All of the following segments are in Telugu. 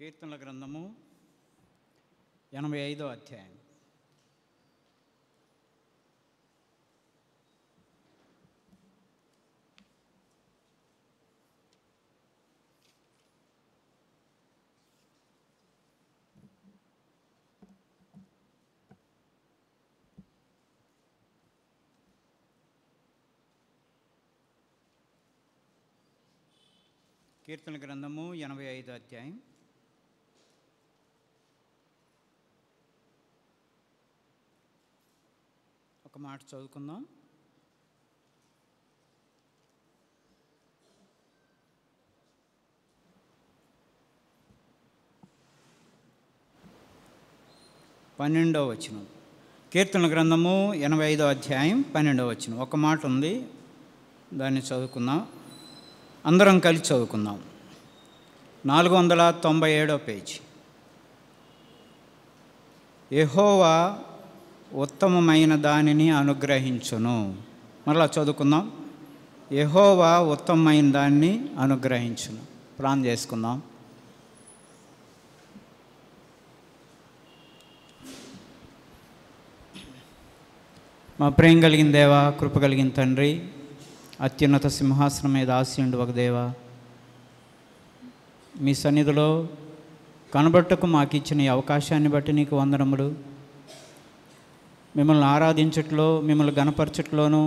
కీర్తనల గ్రంథము ఎనభై ఐదో అధ్యాయం కీర్తన గ్రంథము ఎనభై ఐదో అధ్యాయం మాట చదువుకుందాం పన్నెండవ వచనం కీర్తన గ్రంథము ఎనభై ఐదో అధ్యాయం పన్నెండవ వచనం ఒక మాట ఉంది దాన్ని చదువుకుందాం అందరం కలిసి చదువుకుందాం నాలుగు వందల తొంభై ఏడో పేజీ ఎహోవా ఉత్తమమైన దానిని అనుగ్రహించును మరలా చదువుకుందాం యహోవా ఉత్తమమైన దాన్ని అనుగ్రహించును ప్లాన్ చేసుకుందాం మా ప్రేమ కలిగిన దేవా కృప కలిగిన తండ్రి అత్యున్నత సింహాసనం మీద ఆశయుండు ఒక దేవా మీ సన్నిధిలో కనబట్టకు మాకు ఈ అవకాశాన్ని బట్టి నీకు వందనములు మిమ్మల్ని ఆరాధించట్లో మిమ్మల్ని గనపరచట్లోనూ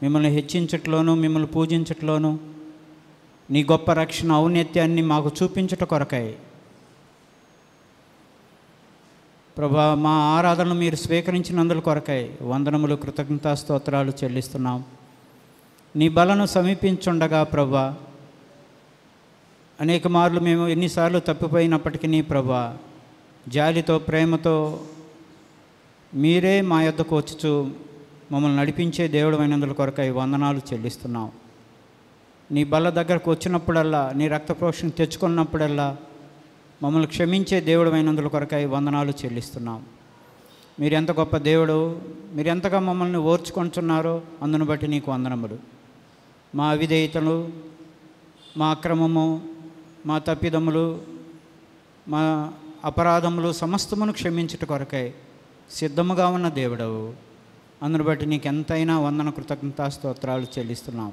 మిమ్మల్ని హెచ్చించట్లోను మిమ్మల్ని పూజించట్లోను నీ గొప్ప రక్షణ ఔన్నత్యాన్ని మాకు చూపించట కొరకాయి ప్రభా మా ఆరాధనలు మీరు స్వీకరించినందుల కొరకాయి వందనములు కృతజ్ఞతా స్తోత్రాలు చెల్లిస్తున్నాం నీ బలను సమీపించుండగా ప్రభా అనేక మార్లు మేము ఎన్నిసార్లు తప్పిపోయినప్పటికీ ప్రభా జాలితో ప్రేమతో మీరే మా యొద్దకు వచ్చుచు మమ్మల్ని నడిపించే దేవుడు అయినందుల కొరకై వందనాలు చెల్లిస్తున్నాం నీ బల్ల దగ్గరకు వచ్చినప్పుడల్లా నీ రక్త తెచ్చుకున్నప్పుడల్లా మమ్మల్ని క్షమించే దేవుడు అయినందుల కొరకై వందనాలు చెల్లిస్తున్నాం మీరు ఎంత గొప్ప దేవుడు మీరు ఎంతగా మమ్మల్ని ఓర్చుకొంటున్నారో అందును బట్టి నీకు వందనములు మా అవిధేయతలు మా అక్రమము మా తప్పిదములు మా అపరాధములు సమస్తమును క్షమించుట కొరకై సిద్ధముగా ఉన్న దేవుడవు అందును బట్టి నీకు ఎంతైనా వందన కృతజ్ఞత స్తోత్రాలు చెల్లిస్తున్నాం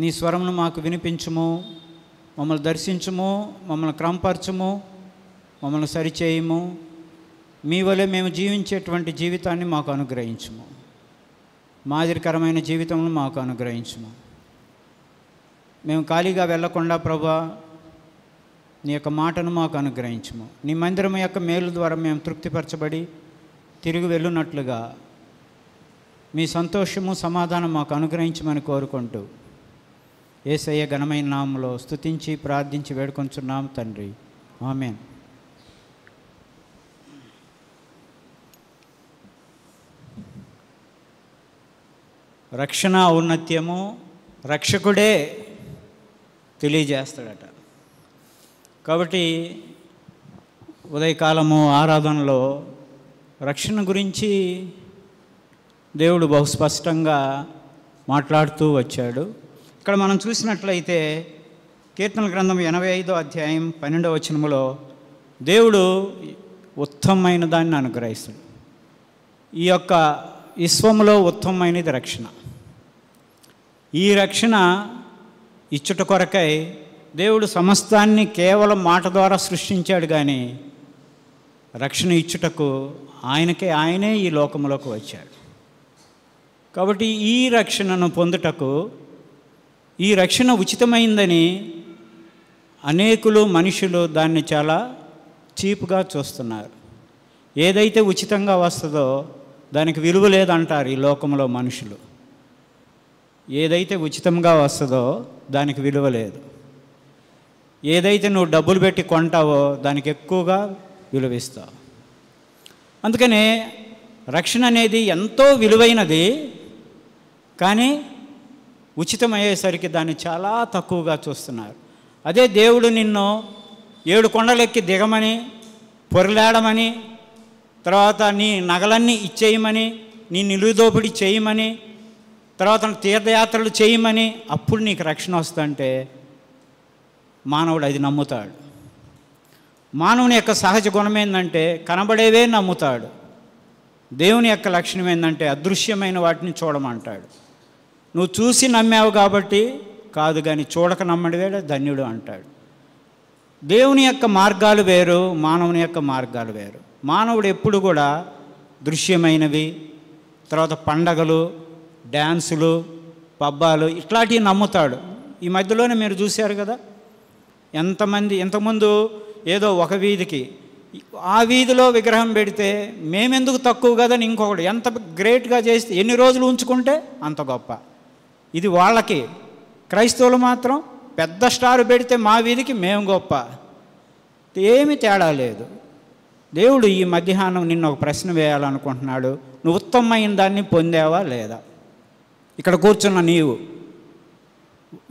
నీ స్వరమును మాకు వినిపించుము మమ్మల్ని దర్శించుము మమ్మల్ని క్రమపరచుము మమ్మల్ని సరిచేయము మీ వలె మేము జీవించేటువంటి జీవితాన్ని మాకు అనుగ్రహించుము మాదిరికరమైన జీవితమును మాకు అనుగ్రహించుము మేము ఖాళీగా వెళ్లకుండా ప్రభా నీ యొక్క మాటను మాకు అనుగ్రహించము నీ మందిరం యొక్క మేలు ద్వారా మేము తృప్తిపరచబడి తిరిగి వెళ్ళున్నట్లుగా మీ సంతోషము సమాధానం మాకు అనుగ్రహించమని కోరుకుంటూ ఏసయ్య ఘనమైన నామలో స్థుతించి ప్రార్థించి వేడుకొంచున్నాము తండ్రి ఆమె రక్షణ ఔన్నత్యము రక్షకుడే తెలియజేస్తాడట కాబట్టి ఉదయకాలము ఆరాధనలో రక్షణ గురించి దేవుడు బహుస్పష్టంగా మాట్లాడుతూ వచ్చాడు ఇక్కడ మనం చూసినట్లయితే కీర్తన గ్రంథం ఎనభై ఐదో అధ్యాయం పన్నెండవ వచనములో దేవుడు ఉత్తమమైన దాన్ని అనుగ్రహిస్తాడు ఈ యొక్క విశ్వములో ఉత్తమమైనది రక్షణ ఈ రక్షణ ఇచ్చుట కొరకై దేవుడు సమస్తాన్ని కేవలం మాట ద్వారా సృష్టించాడు కానీ రక్షణ ఇచ్చుటకు ఆయనకే ఆయనే ఈ లోకంలోకి వచ్చాడు కాబట్టి ఈ రక్షణను పొందుటకు ఈ రక్షణ ఉచితమైందని అనేకులు మనుషులు దాన్ని చాలా చీప్గా చూస్తున్నారు ఏదైతే ఉచితంగా వస్తుందో దానికి విలువ లేదంటారు ఈ లోకంలో మనుషులు ఏదైతే ఉచితంగా వస్తుందో దానికి విలువ లేదు ఏదైతే నువ్వు డబ్బులు పెట్టి కొంటావో దానికి ఎక్కువగా విలువిస్తావు అందుకని రక్షణ అనేది ఎంతో విలువైనది కానీ ఉచితమయ్యేసరికి దాన్ని చాలా తక్కువగా చూస్తున్నారు అదే దేవుడు నిన్ను ఏడు కొండలెక్కి దిగమని పొరలాడమని తర్వాత నీ నగలన్నీ ఇచ్చేయమని నీ నిలుదోపిడి చేయమని తర్వాత తీర్థయాత్రలు చేయమని అప్పుడు నీకు రక్షణ వస్తుంటే మానవుడు అది నమ్ముతాడు మానవుని యొక్క సహజ గుణం ఏంటంటే కనబడేవే నమ్ముతాడు దేవుని యొక్క లక్షణం ఏంటంటే అదృశ్యమైన వాటిని చూడమంటాడు నువ్వు చూసి నమ్మావు కాబట్టి కాదు కానీ చూడక నమ్మడివేడ ధన్యుడు అంటాడు దేవుని యొక్క మార్గాలు వేరు మానవుని యొక్క మార్గాలు వేరు మానవుడు ఎప్పుడు కూడా దృశ్యమైనవి తర్వాత పండగలు డ్యాన్సులు పబ్బాలు ఇట్లాంటివి నమ్ముతాడు ఈ మధ్యలోనే మీరు చూశారు కదా ఎంతమంది ఇంతకుముందు ఏదో ఒక వీధికి ఆ వీధిలో విగ్రహం పెడితే మేమెందుకు తక్కువ కదని ఇంకొకటి ఎంత గ్రేట్గా చేస్తే ఎన్ని రోజులు ఉంచుకుంటే అంత గొప్ప ఇది వాళ్ళకి క్రైస్తవులు మాత్రం పెద్ద స్టార్ పెడితే మా వీధికి మేము గొప్ప ఏమీ తేడా లేదు దేవుడు ఈ మధ్యాహ్నం నిన్ను ఒక ప్రశ్న వేయాలనుకుంటున్నాడు నువ్వు ఉత్తమమైన దాన్ని పొందావా లేదా ఇక్కడ కూర్చున్న నీవు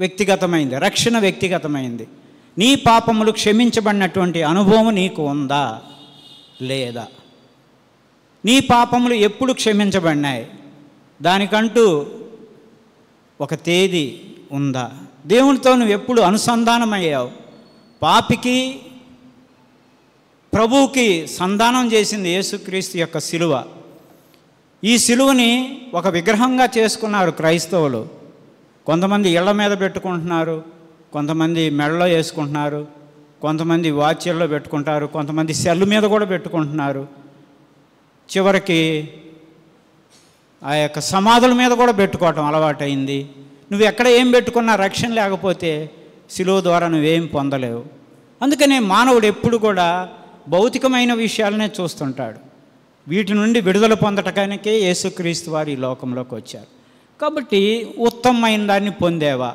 వ్యక్తిగతమైంది రక్షణ వ్యక్తిగతమైంది నీ పాపములు క్షమించబడినటువంటి అనుభవం నీకు ఉందా లేదా నీ పాపములు ఎప్పుడు క్షమించబడినాయి దానికంటూ ఒక తేదీ ఉందా దేవునితో నువ్వు ఎప్పుడు అనుసంధానమయ్యావు పాపికి ప్రభువుకి సంధానం చేసింది యేసుక్రీస్తు యొక్క శిలువ ఈ శిలువని ఒక విగ్రహంగా చేసుకున్నారు క్రైస్తవులు కొంతమంది ఇళ్ల మీద పెట్టుకుంటున్నారు కొంతమంది మెడలో వేసుకుంటున్నారు కొంతమంది వాచర్లో పెట్టుకుంటారు కొంతమంది సెల్ మీద కూడా పెట్టుకుంటున్నారు చివరికి ఆ యొక్క సమాధుల మీద కూడా పెట్టుకోవటం అలవాటైంది నువ్వు ఎక్కడ ఏం పెట్టుకున్నా రక్షణ లేకపోతే సిలువ ద్వారా నువ్వేం పొందలేవు అందుకనే మానవుడు ఎప్పుడు కూడా భౌతికమైన విషయాలనే చూస్తుంటాడు వీటి నుండి విడుదల పొందటకానికే యేసుక్రీస్తు వారు ఈ లోకంలోకి వచ్చారు కాబట్టి ఉత్తమమైన దాన్ని పొందేవా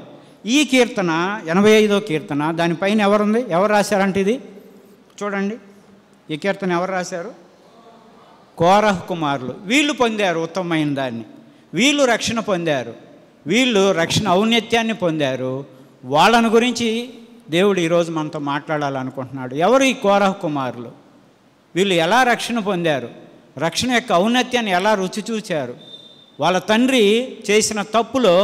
ఈ కీర్తన ఎనభై ఐదో కీర్తన దానిపైన ఎవరుంది ఎవరు రాశారంటే ఇది చూడండి ఈ కీర్తన ఎవరు రాశారు కోరహ్ కుమారులు వీళ్ళు పొందారు ఉత్తమమైన దాన్ని వీళ్ళు రక్షణ పొందారు వీళ్ళు రక్షణ ఔన్నత్యాన్ని పొందారు వాళ్ళను గురించి దేవుడు ఈరోజు మనతో మాట్లాడాలనుకుంటున్నాడు ఎవరు ఈ కోరహ కుమారులు వీళ్ళు ఎలా రక్షణ పొందారు రక్షణ యొక్క ఔన్నత్యాన్ని ఎలా రుచి చూచారు వాళ్ళ తండ్రి చేసిన తప్పులో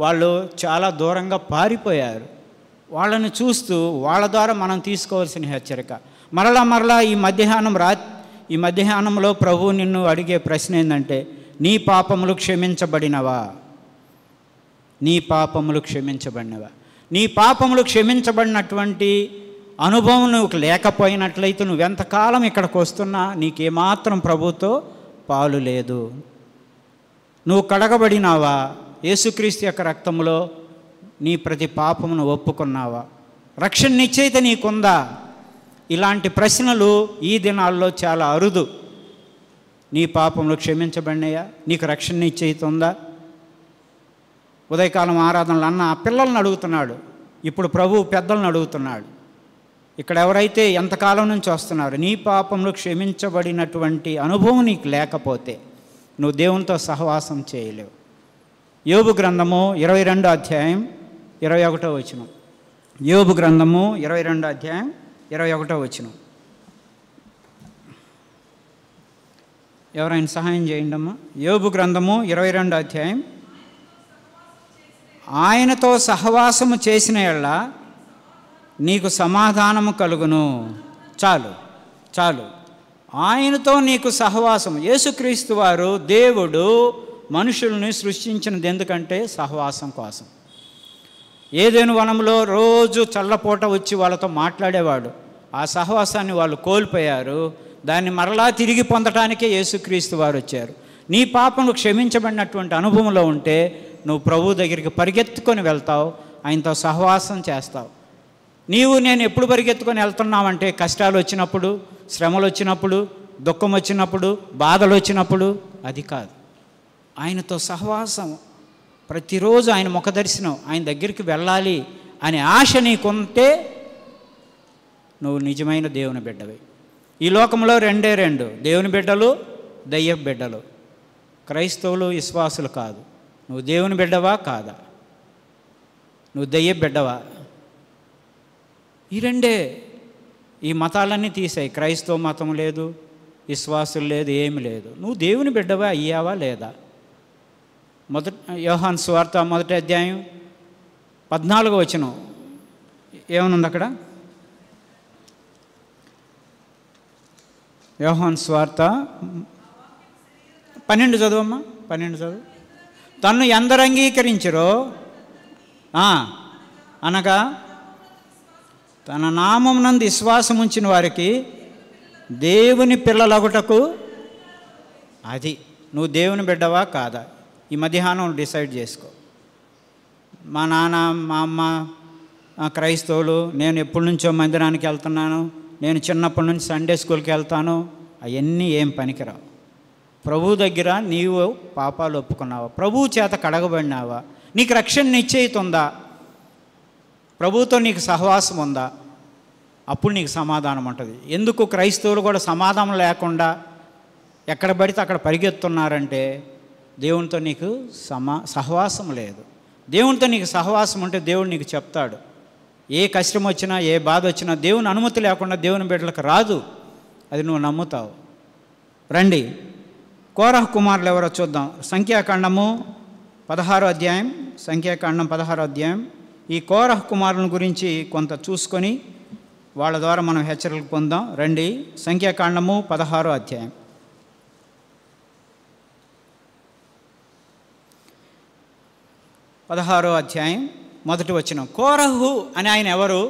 వాళ్ళు చాలా దూరంగా పారిపోయారు వాళ్ళని చూస్తూ వాళ్ళ ద్వారా మనం తీసుకోవాల్సిన హెచ్చరిక మరలా మరలా ఈ మధ్యాహ్నం రా ఈ మధ్యాహ్నంలో ప్రభువు నిన్ను అడిగే ప్రశ్న ఏంటంటే నీ పాపములు క్షమించబడినవా నీ పాపములు క్షమించబడినవా నీ పాపములు క్షమించబడినటువంటి అనుభవం నువ్వు లేకపోయినట్లయితే నువ్వెంతకాలం ఇక్కడికి వస్తున్నా నీకేమాత్రం ప్రభుతో పాలు లేదు నువ్వు కడగబడినావా యేసుక్రీస్తు యొక్క రక్తంలో నీ ప్రతి పాపమును ఒప్పుకున్నావా రక్షణ నిశ్చయిత నీకుందా ఇలాంటి ప్రశ్నలు ఈ దినాల్లో చాలా అరుదు నీ పాపములు క్షమించబడినాయా నీకు రక్షణ నిశ్చయిత ఉందా ఉదయకాలం ఆరాధనలు అన్న పిల్లల్ని అడుగుతున్నాడు ఇప్పుడు ప్రభు పెద్దలను అడుగుతున్నాడు ఇక్కడ ఎవరైతే ఎంతకాలం నుంచి వస్తున్నారు నీ పాపంలో క్షమించబడినటువంటి అనుభవం నీకు లేకపోతే నువ్వు దేవునితో సహవాసం చేయలేవు యోబు గ్రంథము ఇరవై రెండు అధ్యాయం ఇరవై ఒకటో వచ్చిన యోబు గ్రంథము ఇరవై రెండు అధ్యాయం ఇరవై ఒకటో వచ్చిన ఎవరైనా సహాయం చేయండి అమ్మా యోబు గ్రంథము ఇరవై రెండు అధ్యాయం ఆయనతో సహవాసము చేసిన ఎళ్ళ నీకు సమాధానము కలుగును చాలు చాలు ఆయనతో నీకు సహవాసం యేసుక్రీస్తు వారు దేవుడు మనుషుల్ని సృష్టించినది ఎందుకంటే సహవాసం కోసం ఏదేను వనంలో రోజు చల్లపూట వచ్చి వాళ్ళతో మాట్లాడేవాడు ఆ సహవాసాన్ని వాళ్ళు కోల్పోయారు దాన్ని మరలా తిరిగి పొందటానికే యేసుక్రీస్తు వారు వచ్చారు నీ పాపను క్షమించబడినటువంటి అనుభవంలో ఉంటే నువ్వు ప్రభు దగ్గరికి పరిగెత్తుకొని వెళ్తావు ఆయనతో సహవాసం చేస్తావు నీవు నేను ఎప్పుడు పరిగెత్తుకొని వెళ్తున్నామంటే కష్టాలు వచ్చినప్పుడు శ్రమలు వచ్చినప్పుడు దుఃఖం వచ్చినప్పుడు బాధలు వచ్చినప్పుడు అది కాదు ఆయనతో సహవాసం ప్రతిరోజు ఆయన ముఖ దర్శనం ఆయన దగ్గరికి వెళ్ళాలి అనే ఆశ నీకుంటే నువ్వు నిజమైన దేవుని బిడ్డవి ఈ లోకంలో రెండే రెండు దేవుని బిడ్డలు దయ్య బిడ్డలు క్రైస్తవులు విశ్వాసులు కాదు నువ్వు దేవుని బిడ్డవా కాదా నువ్వు దయ్య బిడ్డవా ఈ రెండే ఈ మతాలన్నీ తీసాయి క్రైస్తవ మతం లేదు విశ్వాసులు లేదు ఏమి లేదు నువ్వు దేవుని బిడ్డవా అయ్యావా లేదా మొదటి యోహాన్ స్వార్థ మొదటి అధ్యాయం పద్నాలుగు వచనం ఏమనుంది అక్కడ యోహాన్ స్వార్త పన్నెండు చదువమ్మా పన్నెండు చదువు తను ఎందరు అంగీకరించరో అనగా తన నామం నందు విశ్వాసం ఉంచిన వారికి దేవుని పిల్లలగుటకు అది నువ్వు దేవుని బిడ్డవా కాదా ఈ మధ్యాహ్నం డిసైడ్ చేసుకో మా నాన్న మా అమ్మ క్రైస్తవులు నేను ఎప్పటి నుంచో మందిరానికి వెళ్తున్నాను నేను చిన్నప్పటి నుంచి సండే స్కూల్కి వెళ్తాను అవన్నీ ఏం పనికిరావు ప్రభు దగ్గర నీవు పాపాలు ఒప్పుకున్నావా ప్రభువు చేత కడగబడినావా నీకు రక్షణ నిశ్చయిత ఉందా ప్రభుతో నీకు సహవాసం ఉందా అప్పుడు నీకు సమాధానం ఉంటుంది ఎందుకు క్రైస్తవులు కూడా సమాధానం లేకుండా ఎక్కడ పడితే అక్కడ పరిగెత్తున్నారంటే దేవునితో నీకు సమా సహవాసం లేదు దేవునితో నీకు సహవాసం ఉంటే దేవుడు నీకు చెప్తాడు ఏ కష్టం వచ్చినా ఏ బాధ వచ్చినా దేవుని అనుమతి లేకుండా దేవుని బిడ్డలకు రాదు అది నువ్వు నమ్ముతావు రండి కోరహ కుమారులు ఎవరో చూద్దాం సంఖ్యాకాండము పదహారో అధ్యాయం సంఖ్యాకాండం పదహారో అధ్యాయం ఈ కోరహ కుమారుల గురించి కొంత చూసుకొని వాళ్ళ ద్వారా మనం హెచ్చరికలు పొందాం రండి సంఖ్యాకాండము పదహారో అధ్యాయం పదహారో అధ్యాయం మొదటి వచ్చిన కోరహు అని ఆయన ఎవరు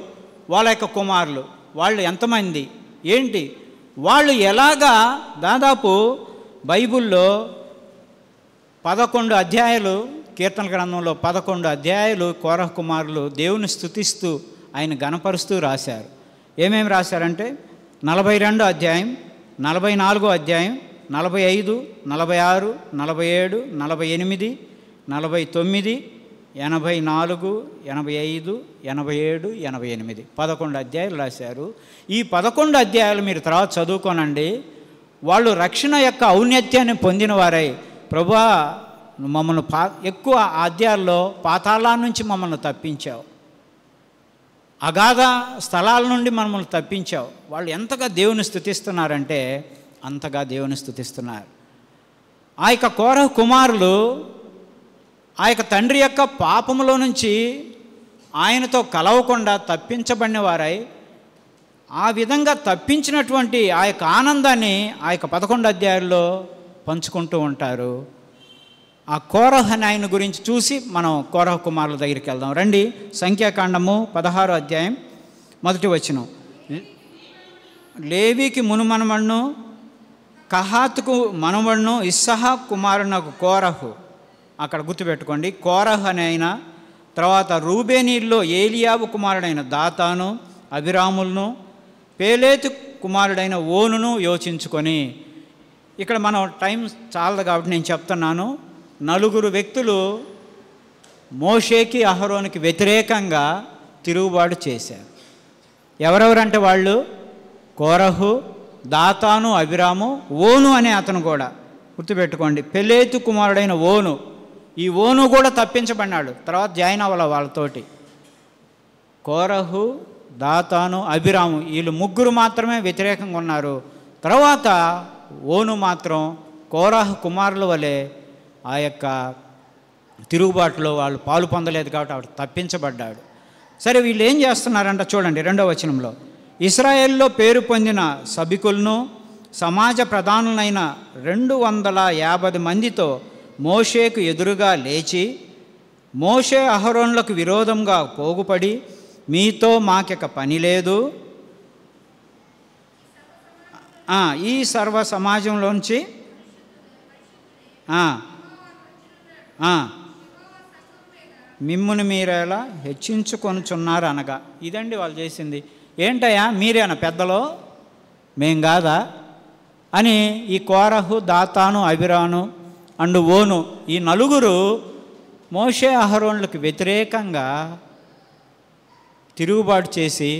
వాళ్ళ యొక్క కుమారులు వాళ్ళు ఎంతమంది ఏంటి వాళ్ళు ఎలాగా దాదాపు బైబుల్లో పదకొండు అధ్యాయులు కీర్తన గ్రంథంలో పదకొండు అధ్యాయులు కోరహ కుమారులు దేవుని స్థుతిస్తూ ఆయన గణపరుస్తూ రాశారు ఏమేమి రాశారంటే నలభై రెండో అధ్యాయం నలభై నాలుగో అధ్యాయం నలభై ఐదు నలభై ఆరు నలభై ఏడు నలభై ఎనిమిది నలభై తొమ్మిది ఎనభై నాలుగు ఎనభై ఐదు ఎనభై ఏడు ఎనభై ఎనిమిది పదకొండు అధ్యాయాలు రాశారు ఈ పదకొండు అధ్యాయాలు మీరు తర్వాత చదువుకోనండి వాళ్ళు రక్షణ యొక్క ఔన్నత్యాన్ని పొందినవారై ప్రభా మమ్మల్ని పా ఎక్కువ ఆద్యాల్లో పాతాల నుంచి మమ్మల్ని తప్పించావు అగాధ స్థలాల నుండి మమ్మల్ని తప్పించావు వాళ్ళు ఎంతగా దేవుని స్థుతిస్తున్నారంటే అంతగా దేవుని స్థుతిస్తున్నారు ఆ యొక్క కోరహ కుమారులు ఆ యొక్క తండ్రి యొక్క పాపములో నుంచి ఆయనతో కలవకుండా తప్పించబడిన వారై ఆ విధంగా తప్పించినటువంటి ఆ యొక్క ఆనందాన్ని ఆ యొక్క పదకొండు అధ్యాయుల్లో పంచుకుంటూ ఉంటారు ఆ కోరహ ఆయన గురించి చూసి మనం కోరహ కుమారుల దగ్గరికి వెళ్దాం రండి సంఖ్యాకాండము పదహారో అధ్యాయం మొదటి వచ్చిన లేవికి మునుమనమణ్ణు కహాత్కు మనవణ్ణు ఇస్సహా కుమారునకు కోరహు అక్కడ గుర్తుపెట్టుకోండి కోరహ్ అని అయినా తర్వాత రూబేనీల్లో ఏలియాబు కుమారుడైన దాతాను అభిరాములను పేలేతు కుమారుడైన ఓనును యోచించుకొని ఇక్కడ మనం టైం చాలదు కాబట్టి నేను చెప్తున్నాను నలుగురు వ్యక్తులు మోషేకి అహరోనికి వ్యతిరేకంగా తిరుగుబాటు చేశారు ఎవరెవరంటే వాళ్ళు కోరహు దాతాను అభిరాము ఓను అనే అతను కూడా గుర్తుపెట్టుకోండి పెళ్ళేతు కుమారుడైన ఓను ఈ ఓను కూడా తప్పించబడినాడు తర్వాత జాయిన్ అవ్వాలి వాళ్ళతోటి కోరహు దాతాను అభిరాము వీళ్ళు ముగ్గురు మాత్రమే వ్యతిరేకంగా ఉన్నారు తర్వాత ఓను మాత్రం కోరాహ కుమారుల వలె ఆ యొక్క తిరుగుబాటులో వాళ్ళు పాలు పొందలేదు కాబట్టి ఆవిడ తప్పించబడ్డాడు సరే వీళ్ళు ఏం చేస్తున్నారంట చూడండి రెండవ వచనంలో ఇస్రాయేల్లో పేరు పొందిన సభికులను సమాజ ప్రధానులైన రెండు వందల యాభై మందితో మోషేకు ఎదురుగా లేచి మోషే అహరోన్లకు విరోధంగా పోగుపడి మీతో మాకెక పని లేదు ఈ సర్వ సమాజంలోంచి మిమ్మును మీరేలా హెచ్చించుకొనుచున్నారు అనగా ఇదండి వాళ్ళు చేసింది ఏంటయ్యా మీరేనా పెద్దలో మేం కాదా అని ఈ కోరహు దాతాను అభిరాను అండ్ ఓను ఈ నలుగురు మోషే అహరోన్లకు వ్యతిరేకంగా తిరుగుబాటు చేసి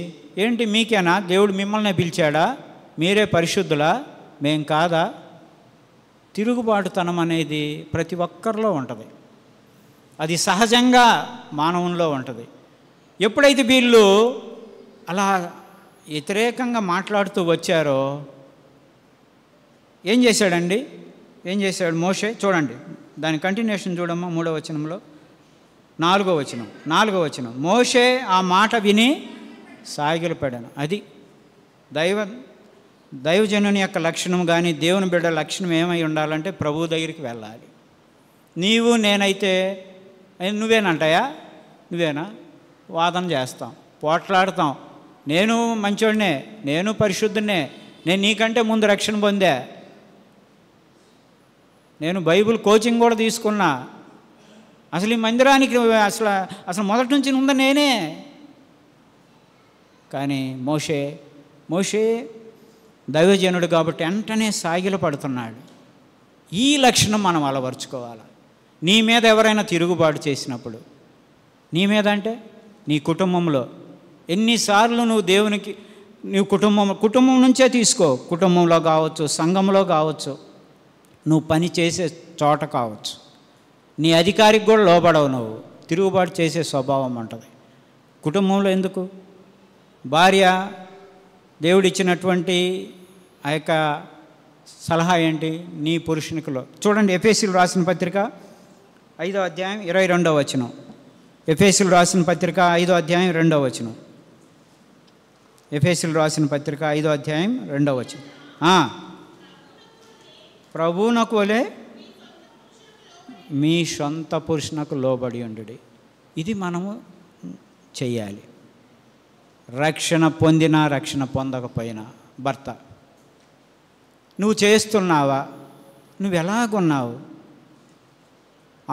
ఏంటి మీకేనా దేవుడు మిమ్మల్ని పిలిచాడా మీరే పరిశుద్ధులా మేం కాదా తిరుగుబాటుతనం అనేది ప్రతి ఒక్కరిలో ఉంటుంది అది సహజంగా మానవంలో ఉంటుంది ఎప్పుడైతే వీళ్ళు అలా వ్యతిరేకంగా మాట్లాడుతూ వచ్చారో ఏం చేశాడండి ఏం చేశాడు మోషే చూడండి దాని కంటిన్యూషన్ చూడమ్మా మూడో వచనంలో నాలుగో వచనం నాలుగో వచనం మోషే ఆ మాట విని పడాను అది దైవ దైవజనుని యొక్క లక్షణం కానీ దేవుని బిడ్డ లక్షణం ఏమై ఉండాలంటే ప్రభువు దగ్గరికి వెళ్ళాలి నీవు నేనైతే నువ్వేనంటాయా నువ్వేనా వాదన చేస్తాం పోట్లాడతాం నేను మంచోడినే నేను పరిశుద్ధునే నేను నీకంటే ముందు రక్షణ పొందా నేను బైబుల్ కోచింగ్ కూడా తీసుకున్నా అసలు ఈ మందిరానికి అసలు అసలు మొదటి నుంచి ఉందా నేనే కానీ మోషే మోషే దైవజనుడు కాబట్టి వెంటనే సాగిల పడుతున్నాడు ఈ లక్షణం మనం అలవరుచుకోవాలి నీ మీద ఎవరైనా తిరుగుబాటు చేసినప్పుడు నీ మీద అంటే నీ కుటుంబంలో ఎన్నిసార్లు నువ్వు దేవునికి నీ కుటుంబం కుటుంబం నుంచే తీసుకో కుటుంబంలో కావచ్చు సంఘంలో కావచ్చు నువ్వు పని చేసే చోట కావచ్చు నీ అధికారికి కూడా లోబడవు నువ్వు తిరుగుబాటు చేసే స్వభావం ఉంటుంది కుటుంబంలో ఎందుకు భార్య దేవుడిచ్చినటువంటి ఆ యొక్క సలహా ఏంటి నీ పురుషునికిలో చూడండి ఎఫ్ఎస్సీలు రాసిన పత్రిక ఐదో అధ్యాయం ఇరవై రెండవ వచనం ఎఫ్ఎస్సీలు రాసిన పత్రిక ఐదో అధ్యాయం రెండవ వచనం ఎఫ్ఎస్సీలు రాసిన పత్రిక ఐదో అధ్యాయం రెండవ వచనం ప్రభువునకు వలే మీ సొంత పురుషునకు లోబడి ఉండు ఇది మనము చేయాలి రక్షణ పొందినా రక్షణ పొందకపోయినా భర్త నువ్వు చేస్తున్నావా నువ్వు ఎలాగున్నావు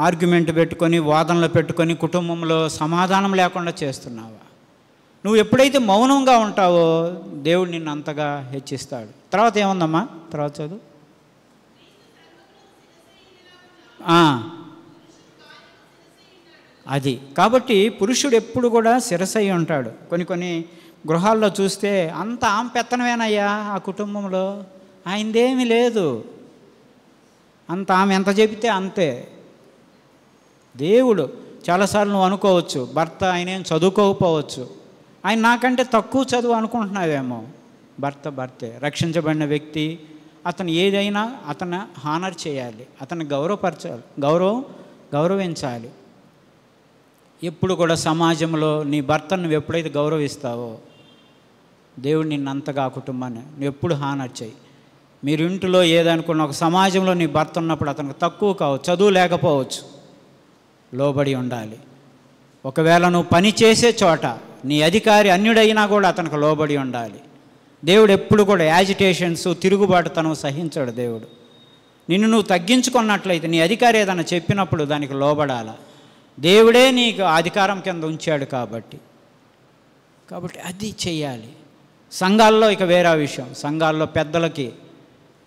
ఆర్గ్యుమెంట్ పెట్టుకొని వాదనలు పెట్టుకొని కుటుంబంలో సమాధానం లేకుండా చేస్తున్నావా నువ్వు ఎప్పుడైతే మౌనంగా ఉంటావో దేవుడు నిన్ను అంతగా హెచ్చిస్తాడు తర్వాత ఏముందమ్మా తర్వాత చదువు అది కాబట్టి పురుషుడు ఎప్పుడు కూడా శిరసై ఉంటాడు కొన్ని కొన్ని గృహాల్లో చూస్తే అంత ఆమె పెత్తనమేనయ్యా ఆ కుటుంబంలో ఆయనదేమీ లేదు అంత ఆమె ఎంత చెబితే అంతే దేవుడు చాలాసార్లు నువ్వు అనుకోవచ్చు భర్త ఆయన ఏం చదువుకోకపోవచ్చు ఆయన నాకంటే తక్కువ చదువు అనుకుంటున్నావేమో భర్త భర్తే రక్షించబడిన వ్యక్తి అతను ఏదైనా అతను హానర్ చేయాలి అతను గౌరవపరచాలి గౌరవం గౌరవించాలి ఎప్పుడు కూడా సమాజంలో నీ భర్తను నువ్వు ఎప్పుడైతే గౌరవిస్తావో దేవుడు అంతగా ఆ కుటుంబాన్ని నువ్వు ఎప్పుడు హానర్ చేయి మీరు ఇంటిలో ఏదనుకున్న ఒక సమాజంలో నీ భర్త ఉన్నప్పుడు అతనికి తక్కువ కావచ్చు చదువు లేకపోవచ్చు లోబడి ఉండాలి ఒకవేళ నువ్వు పని చేసే చోట నీ అధికారి అన్యుడైనా కూడా అతనికి లోబడి ఉండాలి దేవుడు ఎప్పుడు కూడా యాజిటేషన్స్ తిరుగుబాటుతనం సహించాడు దేవుడు నిన్ను నువ్వు తగ్గించుకున్నట్లయితే నీ అధికారి ఏదైనా చెప్పినప్పుడు దానికి లోబడాల దేవుడే నీకు అధికారం కింద ఉంచాడు కాబట్టి కాబట్టి అది చేయాలి సంఘాల్లో ఇక వేరే విషయం సంఘాల్లో పెద్దలకి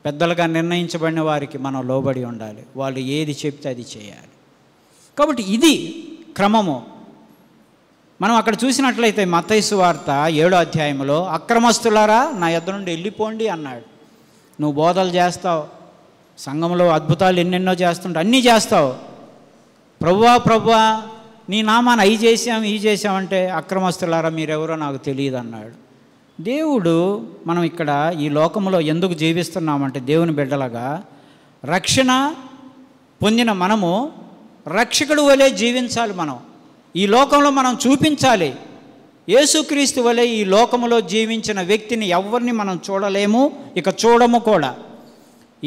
పెద్దలుగా నిర్ణయించబడిన వారికి మనం లోబడి ఉండాలి వాళ్ళు ఏది చెప్తే అది చేయాలి కాబట్టి ఇది క్రమము మనం అక్కడ చూసినట్లయితే మతైసు వార్త ఏడో అధ్యాయంలో అక్రమస్తులారా నా యొద్ నుండి వెళ్ళిపోండి అన్నాడు నువ్వు బోధలు చేస్తావు సంఘంలో అద్భుతాలు ఎన్నెన్నో చేస్తుంటే అన్నీ చేస్తావు ప్రవ్వా ప్రవ్వా నీ నామాన్ని అయి చేసాం ఈ చేసామంటే అక్రమస్తులారా మీరెవరో నాకు తెలియదు అన్నాడు దేవుడు మనం ఇక్కడ ఈ లోకంలో ఎందుకు జీవిస్తున్నామంటే దేవుని బిడ్డలాగా రక్షణ పొందిన మనము రక్షకుడు వలె జీవించాలి మనం ఈ లోకంలో మనం చూపించాలి యేసుక్రీస్తు వలె ఈ లోకములో జీవించిన వ్యక్తిని ఎవరిని మనం చూడలేము ఇక చూడము కూడా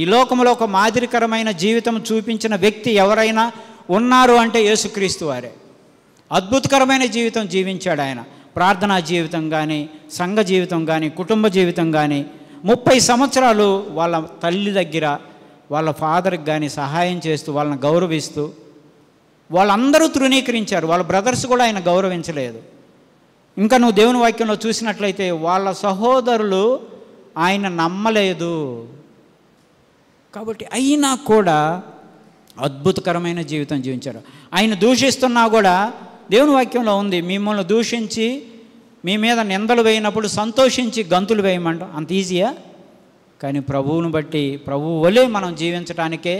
ఈ లోకంలో ఒక మాదిరికరమైన జీవితం చూపించిన వ్యక్తి ఎవరైనా ఉన్నారు అంటే యేసుక్రీస్తు వారే అద్భుతకరమైన జీవితం జీవించాడు ఆయన ప్రార్థనా జీవితం కానీ సంఘ జీవితం కానీ కుటుంబ జీవితం కానీ ముప్పై సంవత్సరాలు వాళ్ళ తల్లి దగ్గర వాళ్ళ ఫాదర్కి కానీ సహాయం చేస్తూ వాళ్ళని గౌరవిస్తూ వాళ్ళందరూ తృణీకరించారు వాళ్ళ బ్రదర్స్ కూడా ఆయన గౌరవించలేదు ఇంకా నువ్వు దేవుని వాక్యంలో చూసినట్లయితే వాళ్ళ సహోదరులు ఆయన నమ్మలేదు కాబట్టి అయినా కూడా అద్భుతకరమైన జీవితం జీవించారు ఆయన దూషిస్తున్నా కూడా దేవుని వాక్యంలో ఉంది మిమ్మల్ని దూషించి మీ మీద నిందలు వేయినప్పుడు సంతోషించి గంతులు వేయమంటాం అంత ఈజీయా కానీ ప్రభువును బట్టి ప్రభువు వలె మనం జీవించడానికే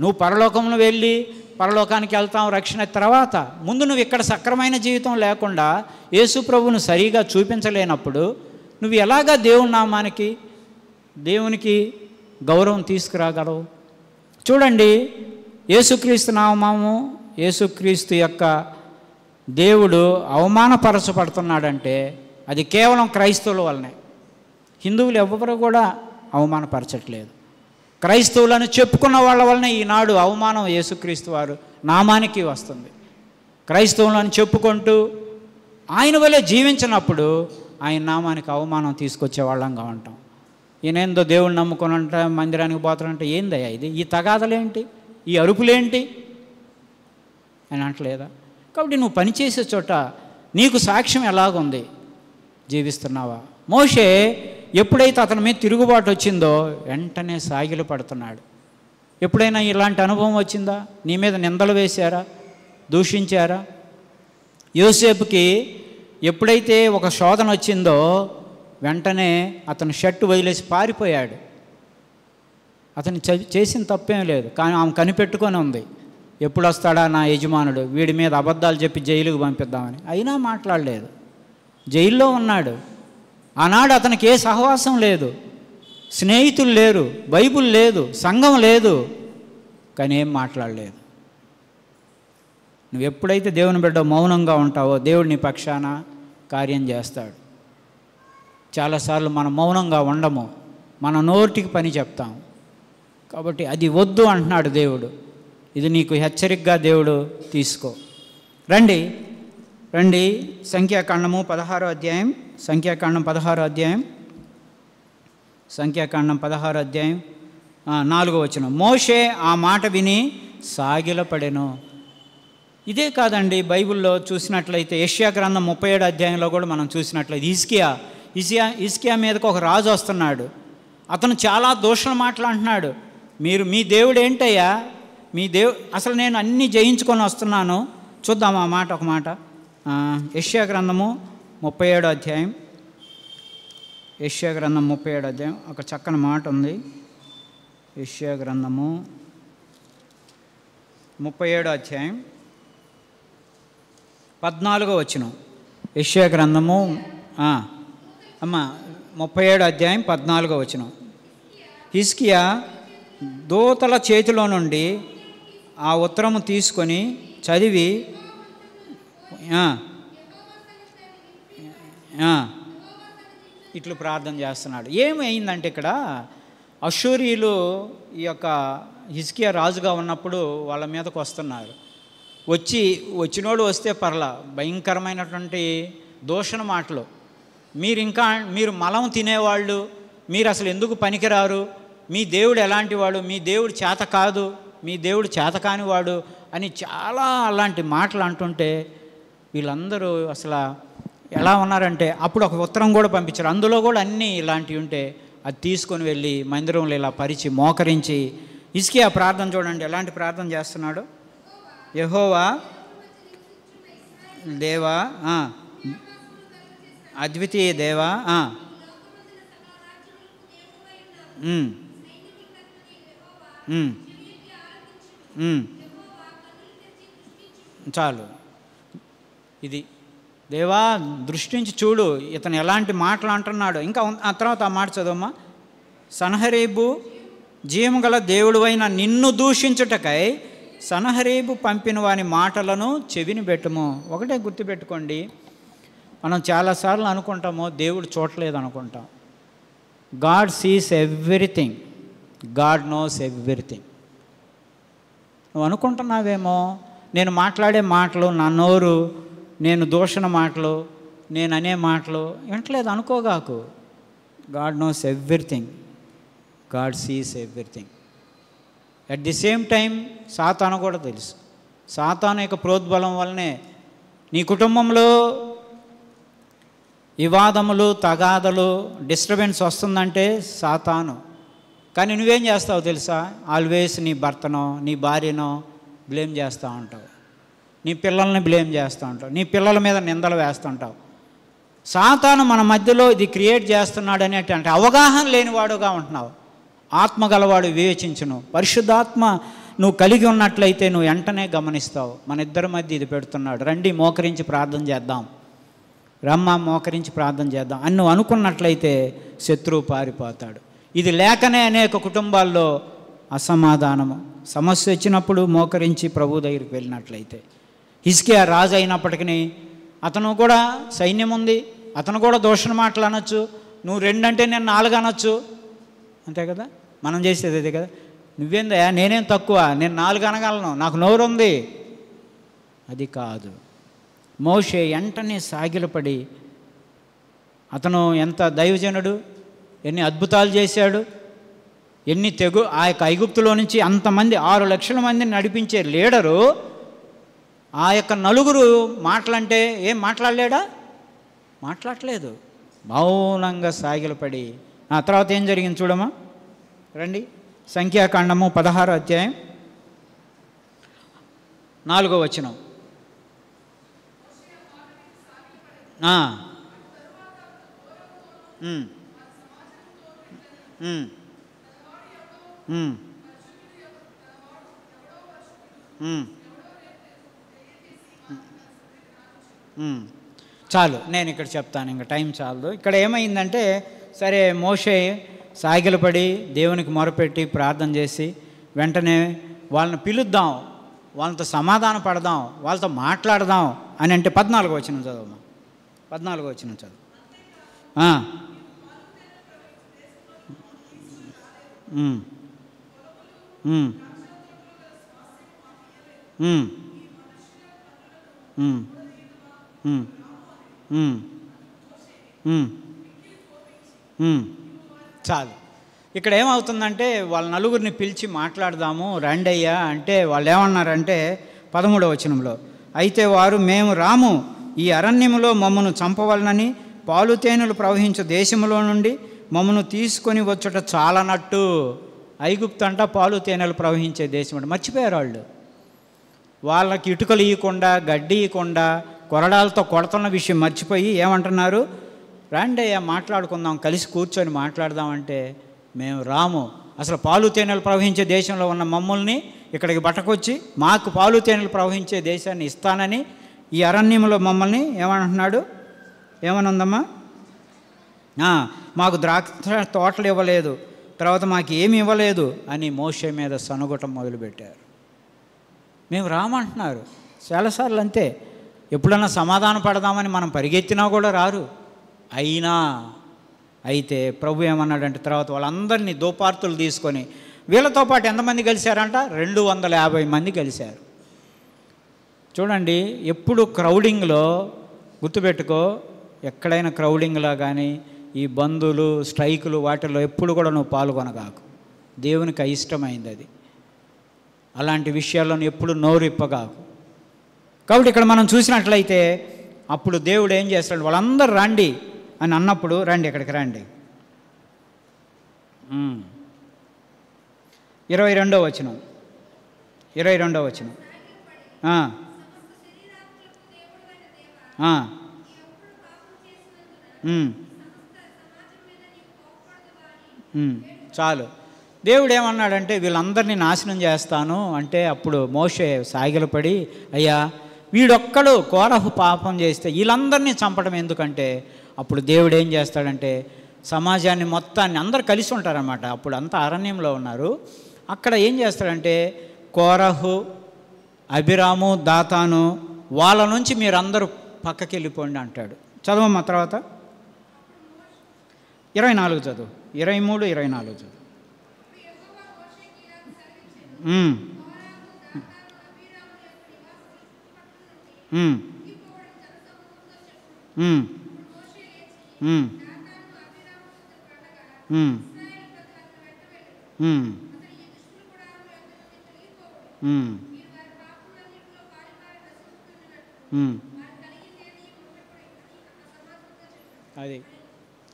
నువ్వు పరలోకంలో వెళ్ళి పరలోకానికి వెళ్తాం రక్షణ తర్వాత ముందు నువ్వు ఇక్కడ సక్రమైన జీవితం లేకుండా యేసు ప్రభువును సరిగా చూపించలేనప్పుడు నువ్వు ఎలాగా దేవుని నామానికి దేవునికి గౌరవం తీసుకురాగలవు చూడండి యేసుక్రీస్తు నామము యేసుక్రీస్తు యొక్క దేవుడు అవమానపరచబడుతున్నాడంటే అది కేవలం క్రైస్తవుల వల్లనే హిందువులు ఎవ్వరూ కూడా అవమానపరచట్లేదు క్రైస్తవులను చెప్పుకున్న వాళ్ళ వలన ఈనాడు అవమానం యేసుక్రీస్తు వారు నామానికి వస్తుంది క్రైస్తవులను చెప్పుకుంటూ ఆయన వల్లే జీవించినప్పుడు ఆయన నామానికి అవమానం తీసుకొచ్చే వాళ్ళంగా ఉంటాం ఈయనేందో దేవుడు నమ్ముకుని అంట మందిరానికి పోతానంటే ఏందయ్యా ఇది ఈ తగాదలేంటి ఈ అరుపులేంటి అని అంటలేదా కాబట్టి నువ్వు పనిచేసే చోట నీకు సాక్ష్యం ఎలాగుంది జీవిస్తున్నావా మోషే ఎప్పుడైతే అతని మీద తిరుగుబాటు వచ్చిందో వెంటనే సాగిలు పడుతున్నాడు ఎప్పుడైనా ఇలాంటి అనుభవం వచ్చిందా నీ మీద నిందలు వేశారా దూషించారా యోసేపుకి ఎప్పుడైతే ఒక శోధన వచ్చిందో వెంటనే అతను షర్ట్ వదిలేసి పారిపోయాడు అతను చేసిన తప్పేం లేదు కానీ ఆమె కనిపెట్టుకొని ఉంది ఎప్పుడు వస్తాడా నా యజమానుడు వీడి మీద అబద్ధాలు చెప్పి జైలుకు పంపిద్దామని అయినా మాట్లాడలేదు జైల్లో ఉన్నాడు ఆనాడు అతనికి ఏ సహవాసం లేదు స్నేహితులు లేరు బైబుల్ లేదు సంఘం లేదు కానీ ఏం మాట్లాడలేదు నువ్వు ఎప్పుడైతే దేవుని బిడ్డ మౌనంగా ఉంటావో దేవుడు నీ పక్షాన కార్యం చేస్తాడు చాలాసార్లు మనం మౌనంగా ఉండము మన నోటికి పని చెప్తాం కాబట్టి అది వద్దు అంటున్నాడు దేవుడు ఇది నీకు హెచ్చరికగా దేవుడు తీసుకో రండి రండి సంఖ్యాకాండము పదహారో అధ్యాయం సంఖ్యాకాండం పదహారు అధ్యాయం సంఖ్యాకాండం పదహారు అధ్యాయం నాలుగో వచ్చిన మోషే ఆ మాట విని సాగిలపడెను ఇదే కాదండి బైబిల్లో చూసినట్లయితే ఏషియా గ్రంథం ముప్పై ఏడు అధ్యాయంలో కూడా మనం చూసినట్లయితే ఇస్కియా ఇసియా ఇస్కియా మీదకు ఒక రాజు వస్తున్నాడు అతను చాలా దోషణ అంటున్నాడు మీరు మీ దేవుడు ఏంటయ్యా మీ దేవు అసలు నేను అన్నీ జయించుకొని వస్తున్నాను చూద్దాం ఆ మాట ఒక మాట ఏషియా గ్రంథము ముప్పై ఏడో అధ్యాయం యష్యా గ్రంథం ముప్పై ఏడో అధ్యాయం ఒక చక్కని మాట ఉంది యష్యా గ్రంథము ముప్పై ఏడో అధ్యాయం పద్నాలుగో వచ్చిన యష్యా గ్రంథము అమ్మ ముప్పై ఏడో అధ్యాయం పద్నాలుగో వచ్చిన హిస్కియా దూతల చేతిలో నుండి ఆ ఉత్తరము తీసుకొని చదివి ఇట్లు ప్రార్థన చేస్తున్నాడు ఏమైందంటే ఇక్కడ అశూరియులు ఈ యొక్క హిజ్కియా రాజుగా ఉన్నప్పుడు వాళ్ళ మీదకు వస్తున్నారు వచ్చి వాళ్ళు వస్తే పర్లా భయంకరమైనటువంటి దూషణ మాటలు మీరు ఇంకా మీరు మలం తినేవాళ్ళు మీరు అసలు ఎందుకు పనికిరారు మీ దేవుడు ఎలాంటి వాడు మీ దేవుడు చేత కాదు మీ దేవుడు చేత కానివాడు అని చాలా అలాంటి మాటలు అంటుంటే వీళ్ళందరూ అసలు ఎలా ఉన్నారంటే అప్పుడు ఒక ఉత్తరం కూడా పంపించారు అందులో కూడా అన్నీ ఇలాంటివి ఉంటే అది తీసుకొని వెళ్ళి మందిరంలో ఇలా పరిచి మోకరించి ఇసుకి ఆ ప్రార్థన చూడండి ఎలాంటి ప్రార్థన చేస్తున్నాడు యహోవా దేవా అద్వితీయ దేవా చాలు ఇది దేవా దృష్టించి చూడు ఇతను ఎలాంటి మాటలు అంటున్నాడు ఇంకా ఆ తర్వాత ఆ మాట చదవమ్మా సనహరీబు జీవం గల దేవుడు అయిన నిన్ను దూషించుటకై సనహరీబు పంపిన వాని మాటలను చెవిని పెట్టుము ఒకటే గుర్తుపెట్టుకోండి మనం చాలాసార్లు అనుకుంటామో దేవుడు చూడలేదు అనుకుంటాం God sees everything God knows everything నువ్వు అనుకుంటున్నావేమో నేను మాట్లాడే మాటలు నా నోరు నేను దూషణ మాటలు నేను అనే మాటలు వింటలేదు అనుకోగాకు God knows everything God sees everything at the same time సాతాను కూడా తెలుసు సాతాను యొక్క ప్రోద్బలం వల్లనే నీ కుటుంబంలో వివాదములు తగాదలు డిస్టర్బెన్స్ వస్తుందంటే సాతాను కానీ నువ్వేం చేస్తావు తెలుసా ఆల్వేస్ నీ భర్తనో నీ భార్యనో బ్లేమ్ చేస్తూ ఉంటావు నీ పిల్లల్ని బ్లేమ్ చేస్తూ ఉంటావు నీ పిల్లల మీద నిందలు వేస్తుంటావు సాతాను మన మధ్యలో ఇది క్రియేట్ చేస్తున్నాడు అనేటువంటి అవగాహన లేనివాడుగా ఉంటున్నావు ఆత్మ గలవాడు వివేచించును పరిశుద్ధాత్మ నువ్వు కలిగి ఉన్నట్లయితే నువ్వు వెంటనే గమనిస్తావు మన ఇద్దరి మధ్య ఇది పెడుతున్నాడు రండి మోకరించి ప్రార్థన చేద్దాం రమ్మ మోకరించి ప్రార్థన చేద్దాం అని నువ్వు అనుకున్నట్లయితే శత్రువు పారిపోతాడు ఇది లేకనే అనేక కుటుంబాల్లో అసమాధానము సమస్య వచ్చినప్పుడు మోకరించి ప్రభు దగ్గరికి వెళ్ళినట్లయితే హిస్కియా రాజు అయినప్పటికీ అతను కూడా సైన్యం ఉంది అతను కూడా దోషణ మాటలు అనొచ్చు నువ్వు రెండు అంటే నేను నాలుగు అనొచ్చు అంతే కదా మనం చేసేది అదే కదా నువ్వేందా నేనేం తక్కువ నేను నాలుగు అనగలను నాకు నోరు ఉంది అది కాదు మోషే వెంటనే సాగిలపడి అతను ఎంత దైవజనుడు ఎన్ని అద్భుతాలు చేశాడు ఎన్ని తెగు ఆ యొక్క ఐగుప్తులో నుంచి అంతమంది ఆరు లక్షల మందిని నడిపించే లీడరు ఆ యొక్క నలుగురు మాటలంటే ఏం మాట్లాడలేడా మాట్లాడలేదు మౌనంగా సాగిలపడి ఆ తర్వాత ఏం జరిగింది చూడమా రండి సంఖ్యాకాండము పదహారో అధ్యాయం నాలుగో వచనం Mm. చాలు నేను ఇక్కడ చెప్తాను ఇంకా టైం చాలదు ఇక్కడ ఏమైందంటే సరే మోషే పడి దేవునికి మొరపెట్టి ప్రార్థన చేసి వెంటనే వాళ్ళని పిలుద్దాం వాళ్ళతో సమాధాన పడదాం వాళ్ళతో మాట్లాడదాం అని అంటే పద్నాలుగు వచ్చిన చదువు పద్నాలుగు వచ్చిన చదువు Mm. Mm. Hmm. Hmm. Hmm. చాలు ఇక్కడ ఏమవుతుందంటే వాళ్ళ నలుగురిని పిలిచి మాట్లాడదాము రండయ్యా అంటే వాళ్ళు ఏమన్నారంటే పదమూడవ వచనంలో అయితే వారు మేము రాము ఈ అరణ్యములో మమ్మను చంపవలనని పాలుతేనులు ప్రవహించే దేశములో నుండి మమ్మను తీసుకొని వచ్చుట చాలనట్టు ఐగుప్తు అంట పాలు తేనెలు ప్రవహించే దేశం అంటే మర్చిపోయారు వాళ్ళు వాళ్ళకి ఇటుకలు ఇవ్వకుండా గడ్డి ఇవ్వకుండా కొరడాలతో కొడుతున్న విషయం మర్చిపోయి ఏమంటున్నారు రాండి మాట్లాడుకుందాం కలిసి కూర్చొని మాట్లాడదామంటే మేము రాము అసలు పాలు తేనెలు ప్రవహించే దేశంలో ఉన్న మమ్మల్ని ఇక్కడికి బట్టకొచ్చి మాకు పాలు తేనెలు ప్రవహించే దేశాన్ని ఇస్తానని ఈ అరణ్యంలో మమ్మల్ని ఏమంటున్నాడు ఏమనుందమ్మా మాకు ద్రాక్ష తోటలు ఇవ్వలేదు తర్వాత మాకు ఏమి ఇవ్వలేదు అని మోషే మీద సనుగుటం మొదలుపెట్టారు మేము రామంటున్నారు చాలాసార్లు అంతే ఎప్పుడన్నా సమాధాన పడదామని మనం పరిగెత్తినా కూడా రారు అయినా అయితే ప్రభు ఏమన్నాడంటే తర్వాత వాళ్ళందరినీ దోపార్తులు తీసుకొని వీళ్ళతో పాటు ఎంతమంది కలిశారంట రెండు వందల యాభై మంది కలిశారు చూడండి ఎప్పుడు క్రౌడింగ్లో గుర్తుపెట్టుకో ఎక్కడైనా క్రౌడింగ్లో కానీ ఈ బంధులు స్ట్రైకులు వాటిల్లో ఎప్పుడు కూడా నువ్వు పాల్గొనగాకు దేవునికి అయిష్టమైంది అది అలాంటి విషయాల్లో ఎప్పుడు నోరు ఇప్పగాకు కాబట్టి ఇక్కడ మనం చూసినట్లయితే అప్పుడు దేవుడు ఏం చేస్తాడు వాళ్ళందరూ రండి అని అన్నప్పుడు రండి ఇక్కడికి రండి ఇరవై రెండో వచనం ఇరవై రెండో వచనం చాలు దేవుడు ఏమన్నాడంటే వీళ్ళందరినీ నాశనం చేస్తాను అంటే అప్పుడు మోషే సాగిలపడి అయ్యా వీడొక్కడు కోరహు పాపం చేస్తే వీళ్ళందరినీ చంపడం ఎందుకంటే అప్పుడు దేవుడు ఏం చేస్తాడంటే సమాజాన్ని మొత్తాన్ని అందరు కలిసి ఉంటారనమాట అప్పుడు అంతా అరణ్యంలో ఉన్నారు అక్కడ ఏం చేస్తాడంటే కోరహు అభిరాము దాతాను వాళ్ళ నుంచి మీరందరూ పక్కకి వెళ్ళిపోండి అంటాడు చదవమ్మా తర్వాత ఇరవై నాలుగు చదువు ఇరవై మూడు ఇరవై నాలుగు చదువు అది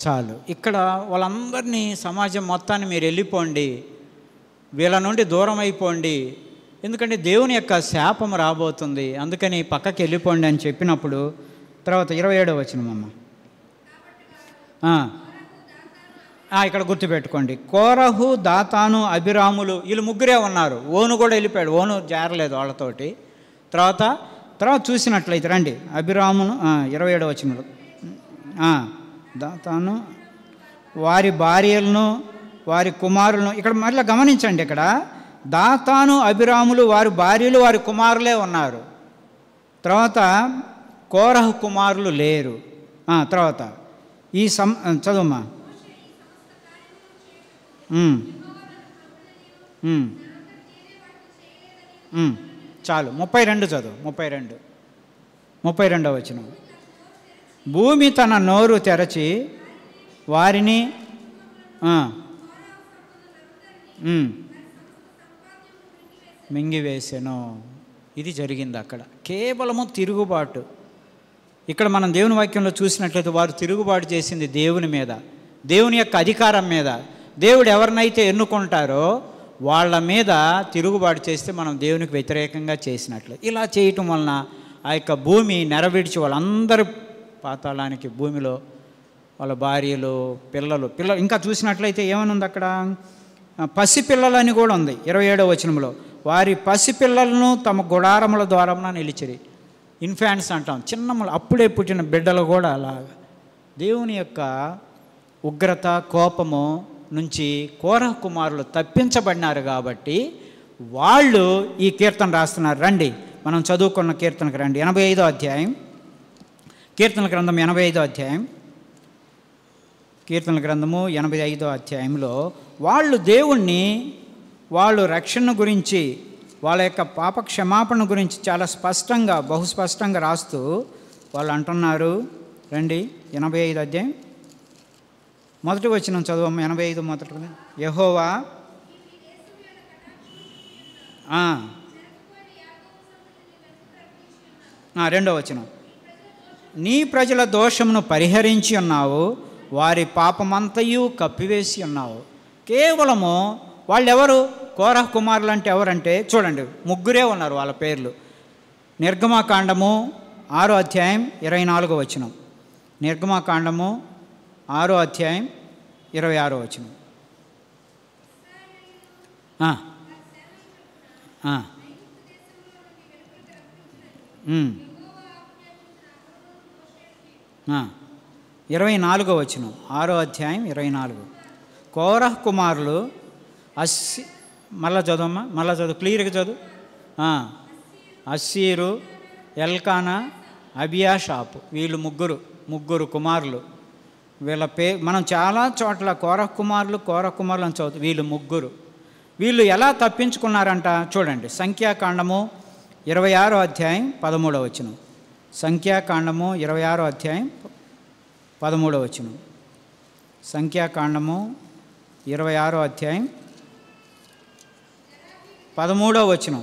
చాలు ఇక్కడ వాళ్ళందరినీ సమాజం మొత్తాన్ని మీరు వెళ్ళిపోండి వీళ్ళ నుండి దూరం అయిపోండి ఎందుకంటే దేవుని యొక్క శాపం రాబోతుంది అందుకని పక్కకి వెళ్ళిపోండి అని చెప్పినప్పుడు తర్వాత ఇరవై ఏడవ వచనమమ్మ ఇక్కడ గుర్తుపెట్టుకోండి కోరహు దాతాను అభిరాములు వీళ్ళు ముగ్గురే ఉన్నారు ఓను కూడా వెళ్ళిపోయాడు ఓను జారలేదు వాళ్ళతోటి తర్వాత తర్వాత చూసినట్లయితే రండి అభిరామును ఇరవై ఏడవ వచ్చిన దాతాను వారి భార్యలను వారి కుమారులను ఇక్కడ మళ్ళీ గమనించండి ఇక్కడ దాతాను అభిరాములు వారి భార్యలు వారి కుమారులే ఉన్నారు తర్వాత కోరహ కుమారులు లేరు తర్వాత ఈ సం చదువుమా చాలు ముప్పై రెండు చదువు ముప్పై రెండు ముప్పై రెండవ వచనం భూమి తన నోరు తెరచి వారిని మింగివేసెను ఇది జరిగింది అక్కడ కేవలము తిరుగుబాటు ఇక్కడ మనం దేవుని వాక్యంలో చూసినట్లయితే వారు తిరుగుబాటు చేసింది దేవుని మీద దేవుని యొక్క అధికారం మీద దేవుడు ఎవరినైతే ఎన్నుకుంటారో వాళ్ళ మీద తిరుగుబాటు చేస్తే మనం దేవునికి వ్యతిరేకంగా చేసినట్లు ఇలా చేయటం వలన ఆ యొక్క భూమి నెరవేర్చి వాళ్ళందరి పాతాళానికి భూమిలో వాళ్ళ భార్యలు పిల్లలు పిల్లలు ఇంకా చూసినట్లయితే ఏమనుంది అక్కడ పసిపిల్లలని కూడా ఉంది ఇరవై ఏడవ వచనంలో వారి పసిపిల్లలను తమ గుడారముల ద్వారా నిలిచిరి ఇన్ఫాన్స్ అంటాం చిన్నములు అప్పుడే పుట్టిన బిడ్డలు కూడా అలాగా దేవుని యొక్క ఉగ్రత కోపము నుంచి కోరహ కుమారులు తప్పించబడినారు కాబట్టి వాళ్ళు ఈ కీర్తన రాస్తున్నారు రండి మనం చదువుకున్న కీర్తనకు రండి ఎనభై ఐదో అధ్యాయం కీర్తన గ్రంథం ఎనభై ఐదో అధ్యాయం కీర్తన గ్రంథము ఎనభై ఐదో అధ్యాయంలో వాళ్ళు దేవుణ్ణి వాళ్ళు రక్షణ గురించి వాళ్ళ యొక్క పాప క్షమాపణ గురించి చాలా స్పష్టంగా బహుస్పష్టంగా రాస్తూ వాళ్ళు అంటున్నారు రండి ఎనభై ఐదు అధ్యాయం మొదటి వచ్చిన చదువు ఎనభై ఐదు మొదటి యహోవా రెండో వచనం నీ ప్రజల దోషమును పరిహరించి ఉన్నావు వారి పాపమంతయు కప్పివేసి ఉన్నావు కేవలము వాళ్ళు ఎవరు కోరహ కుమారులు అంటే ఎవరంటే చూడండి ముగ్గురే ఉన్నారు వాళ్ళ పేర్లు నిర్గమాకాండము ఆరో అధ్యాయం ఇరవై నాలుగో వచనం నిర్గమాకాండము ఆరో అధ్యాయం ఇరవై ఆరో వచనం ఇరవై నాలుగో వచనం ఆరో అధ్యాయం ఇరవై నాలుగు కోరహ్ కుమారులు అస్సి మళ్ళా చదవమ్మా మళ్ళా చదువు క్లియర్గా చదువు అస్సీరు ఎల్కానా అబియా షాపు వీళ్ళు ముగ్గురు ముగ్గురు కుమారులు వీళ్ళ పే మనం చాలా చోట్ల కోర కుమారులు కోర కుమారులు అని చదువు వీళ్ళు ముగ్గురు వీళ్ళు ఎలా తప్పించుకున్నారంట చూడండి సంఖ్యాకాండము ఇరవై ఆరో అధ్యాయం పదమూడవ వచ్చిన సంఖ్యాకాండము ఇరవై ఆరో అధ్యాయం పదమూడవ వచ్చిన సంఖ్యాకాండము ఇరవై ఆరో అధ్యాయం పదమూడవ వచనం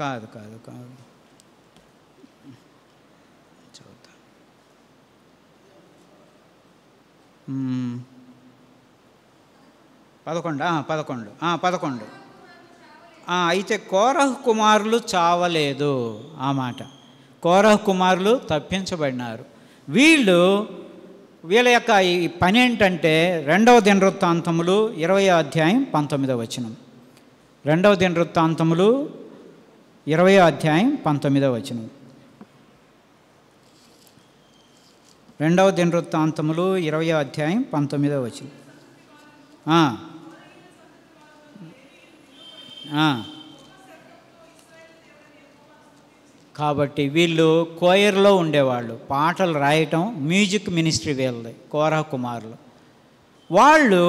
కాదు కాదు కాదు చదువుతా పదకొండు పదకొండు పదకొండు అయితే కోరహ్ కుమారులు చావలేదు ఆ మాట కోరహ్ కుమారులు తప్పించబడినారు వీళ్ళు వీళ్ళ యొక్క ఈ పని ఏంటంటే రెండవ దినవృత్తాంతములు ఇరవై అధ్యాయం పంతొమ్మిదవ వచనం రెండవ దినవృత్తాంతములు ఇరవై అధ్యాయం పంతొమ్మిదవ వచనం రెండవ దినవృత్తాంతములు ఇరవై అధ్యాయం పంతొమ్మిదవ వచనం కాబట్టి వీళ్ళు కోయర్లో ఉండేవాళ్ళు పాటలు రాయటం మ్యూజిక్ మినిస్ట్రీ వీళ్ళది కోరా కుమారులు వాళ్ళు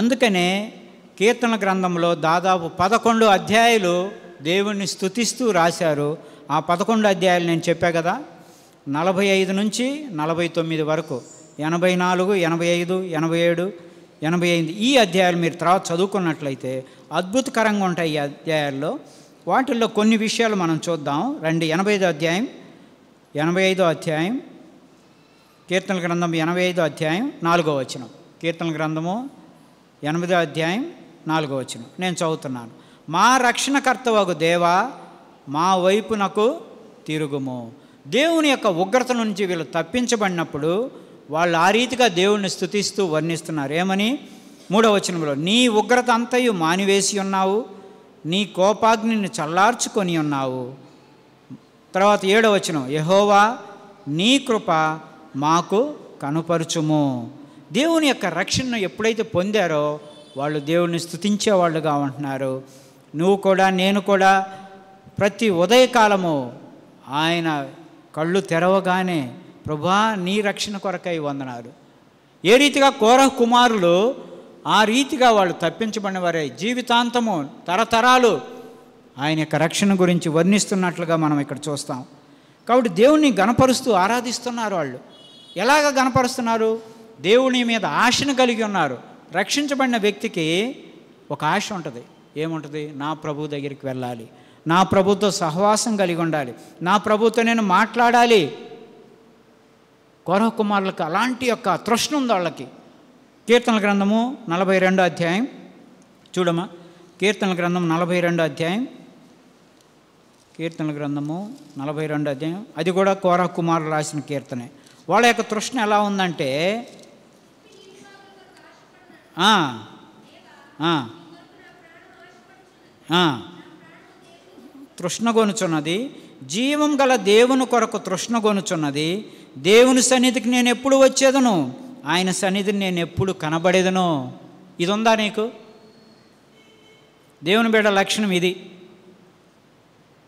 అందుకనే కీర్తన గ్రంథంలో దాదాపు పదకొండు అధ్యాయులు దేవుణ్ణి స్థుతిస్తూ రాశారు ఆ పదకొండు అధ్యాయులు నేను చెప్పా కదా నలభై ఐదు నుంచి నలభై తొమ్మిది వరకు ఎనభై నాలుగు ఎనభై ఐదు ఎనభై ఏడు ఎనభై ఐదు ఈ అధ్యాయాలు మీరు తర్వాత చదువుకున్నట్లయితే అద్భుతకరంగా ఉంటాయి ఈ అధ్యాయాల్లో వాటిల్లో కొన్ని విషయాలు మనం చూద్దాం రండి ఎనభై ఐదో అధ్యాయం ఎనభై ఐదో అధ్యాయం కీర్తన గ్రంథం ఎనభై ఐదో అధ్యాయం నాలుగో వచనం కీర్తన గ్రంథము ఎనిమిదో అధ్యాయం నాలుగో వచనం నేను చదువుతున్నాను మా ఒక దేవా మా వైపునకు తిరుగుము దేవుని యొక్క ఉగ్రత నుంచి వీళ్ళు తప్పించబడినప్పుడు వాళ్ళు ఆ రీతిగా దేవుణ్ణి స్థుతిస్తూ వర్ణిస్తున్నారు ఏమని మూడో వచనంలో నీ ఉగ్రత అంతయు మానివేసి ఉన్నావు నీ కోపాగ్నిని చల్లార్చుకొని ఉన్నావు తర్వాత ఏడవచనం యహోవా నీ కృప మాకు కనుపరుచుము దేవుని యొక్క రక్షణను ఎప్పుడైతే పొందారో వాళ్ళు దేవుని వాళ్ళుగా ఉంటున్నారు నువ్వు కూడా నేను కూడా ప్రతి ఉదయకాలము ఆయన కళ్ళు తెరవగానే ప్రభా నీ రక్షణ కొరకై వందనారు ఏ రీతిగా కోర కుమారులు ఆ రీతిగా వాళ్ళు తప్పించబడిన వారే జీవితాంతము తరతరాలు ఆయన యొక్క రక్షణ గురించి వర్ణిస్తున్నట్లుగా మనం ఇక్కడ చూస్తాం కాబట్టి దేవుణ్ణి గనపరుస్తూ ఆరాధిస్తున్నారు వాళ్ళు ఎలాగ గనపరుస్తున్నారు దేవుని మీద ఆశను కలిగి ఉన్నారు రక్షించబడిన వ్యక్తికి ఒక ఆశ ఉంటుంది ఏముంటుంది నా ప్రభు దగ్గరికి వెళ్ళాలి నా ప్రభుతో సహవాసం కలిగి ఉండాలి నా ప్రభుతో నేను మాట్లాడాలి కౌరవ కుమారులకు అలాంటి యొక్క తృష్ణ ఉంది వాళ్ళకి కీర్తనల గ్రంథము నలభై రెండో అధ్యాయం చూడమ్మా కీర్తనల గ్రంథం నలభై రెండో అధ్యాయం కీర్తనల గ్రంథము నలభై రెండో అధ్యాయం అది కూడా కోరకుమారు రాసిన కీర్తనే వాళ్ళ యొక్క తృష్ణ ఎలా ఉందంటే తృష్ణగొనుచున్నది జీవం గల దేవుని కొరకు తృష్ణ తృష్ణగొనుచున్నది దేవుని సన్నిధికి నేను ఎప్పుడు వచ్చేదను ఆయన సన్నిధిని నేను ఎప్పుడు కనబడేదనో ఇది ఉందా నీకు దేవుని బిడ్డ లక్షణం ఇది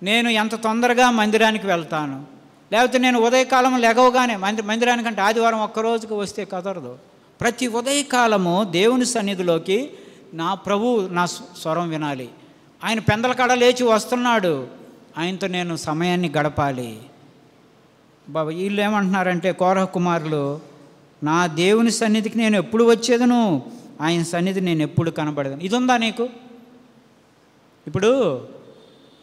నేను ఎంత తొందరగా మందిరానికి వెళ్తాను లేకపోతే నేను ఉదయకాలం లెగవగానే మంది మందిరానికంటే ఆదివారం ఒక్కరోజుకి వస్తే కదరదు ప్రతి ఉదయకాలము దేవుని సన్నిధిలోకి నా ప్రభు నా స్వరం వినాలి ఆయన పెందల కడ లేచి వస్తున్నాడు ఆయనతో నేను సమయాన్ని గడపాలి బాబా వీళ్ళు ఏమంటున్నారంటే కోరహ కుమారులు నా దేవుని సన్నిధికి నేను ఎప్పుడు వచ్చేదను ఆయన సన్నిధి నేను ఎప్పుడు కనబడేదను ఉందా నీకు ఇప్పుడు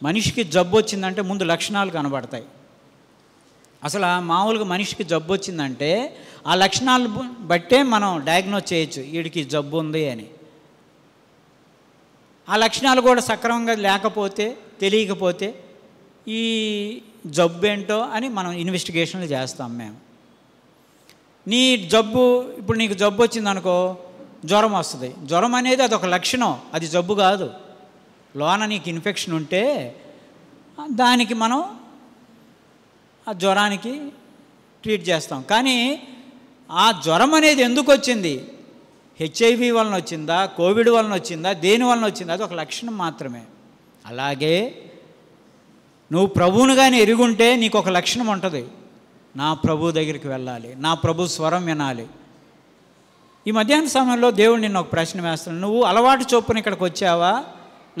మనిషికి జబ్బు వచ్చిందంటే ముందు లక్షణాలు కనబడతాయి అసలు మామూలుగా మనిషికి జబ్బు వచ్చిందంటే ఆ లక్షణాలు బట్టే మనం డయాగ్నోస్ చేయొచ్చు వీడికి జబ్బు ఉంది అని ఆ లక్షణాలు కూడా సక్రమంగా లేకపోతే తెలియకపోతే ఈ జబ్బు ఏంటో అని మనం ఇన్వెస్టిగేషన్లు చేస్తాం మేము నీ జబ్బు ఇప్పుడు నీకు జబ్బు వచ్చిందనుకో జ్వరం వస్తుంది జ్వరం అనేది అదొక లక్షణం అది జబ్బు కాదు లోన నీకు ఇన్ఫెక్షన్ ఉంటే దానికి మనం ఆ జ్వరానికి ట్రీట్ చేస్తాం కానీ ఆ జ్వరం అనేది ఎందుకు వచ్చింది హెచ్ఐవి వలన వచ్చిందా కోవిడ్ వలన వచ్చిందా దేని వలన వచ్చిందా అది ఒక లక్షణం మాత్రమే అలాగే నువ్వు ప్రభువును కానీ ఎరుగుంటే నీకు ఒక లక్షణం ఉంటుంది నా ప్రభు దగ్గరికి వెళ్ళాలి నా ప్రభు స్వరం వినాలి ఈ మధ్యాహ్న సమయంలో దేవుడు నిన్ను ఒక ప్రశ్న వేస్తాను నువ్వు అలవాటు చొప్పున ఇక్కడికి వచ్చావా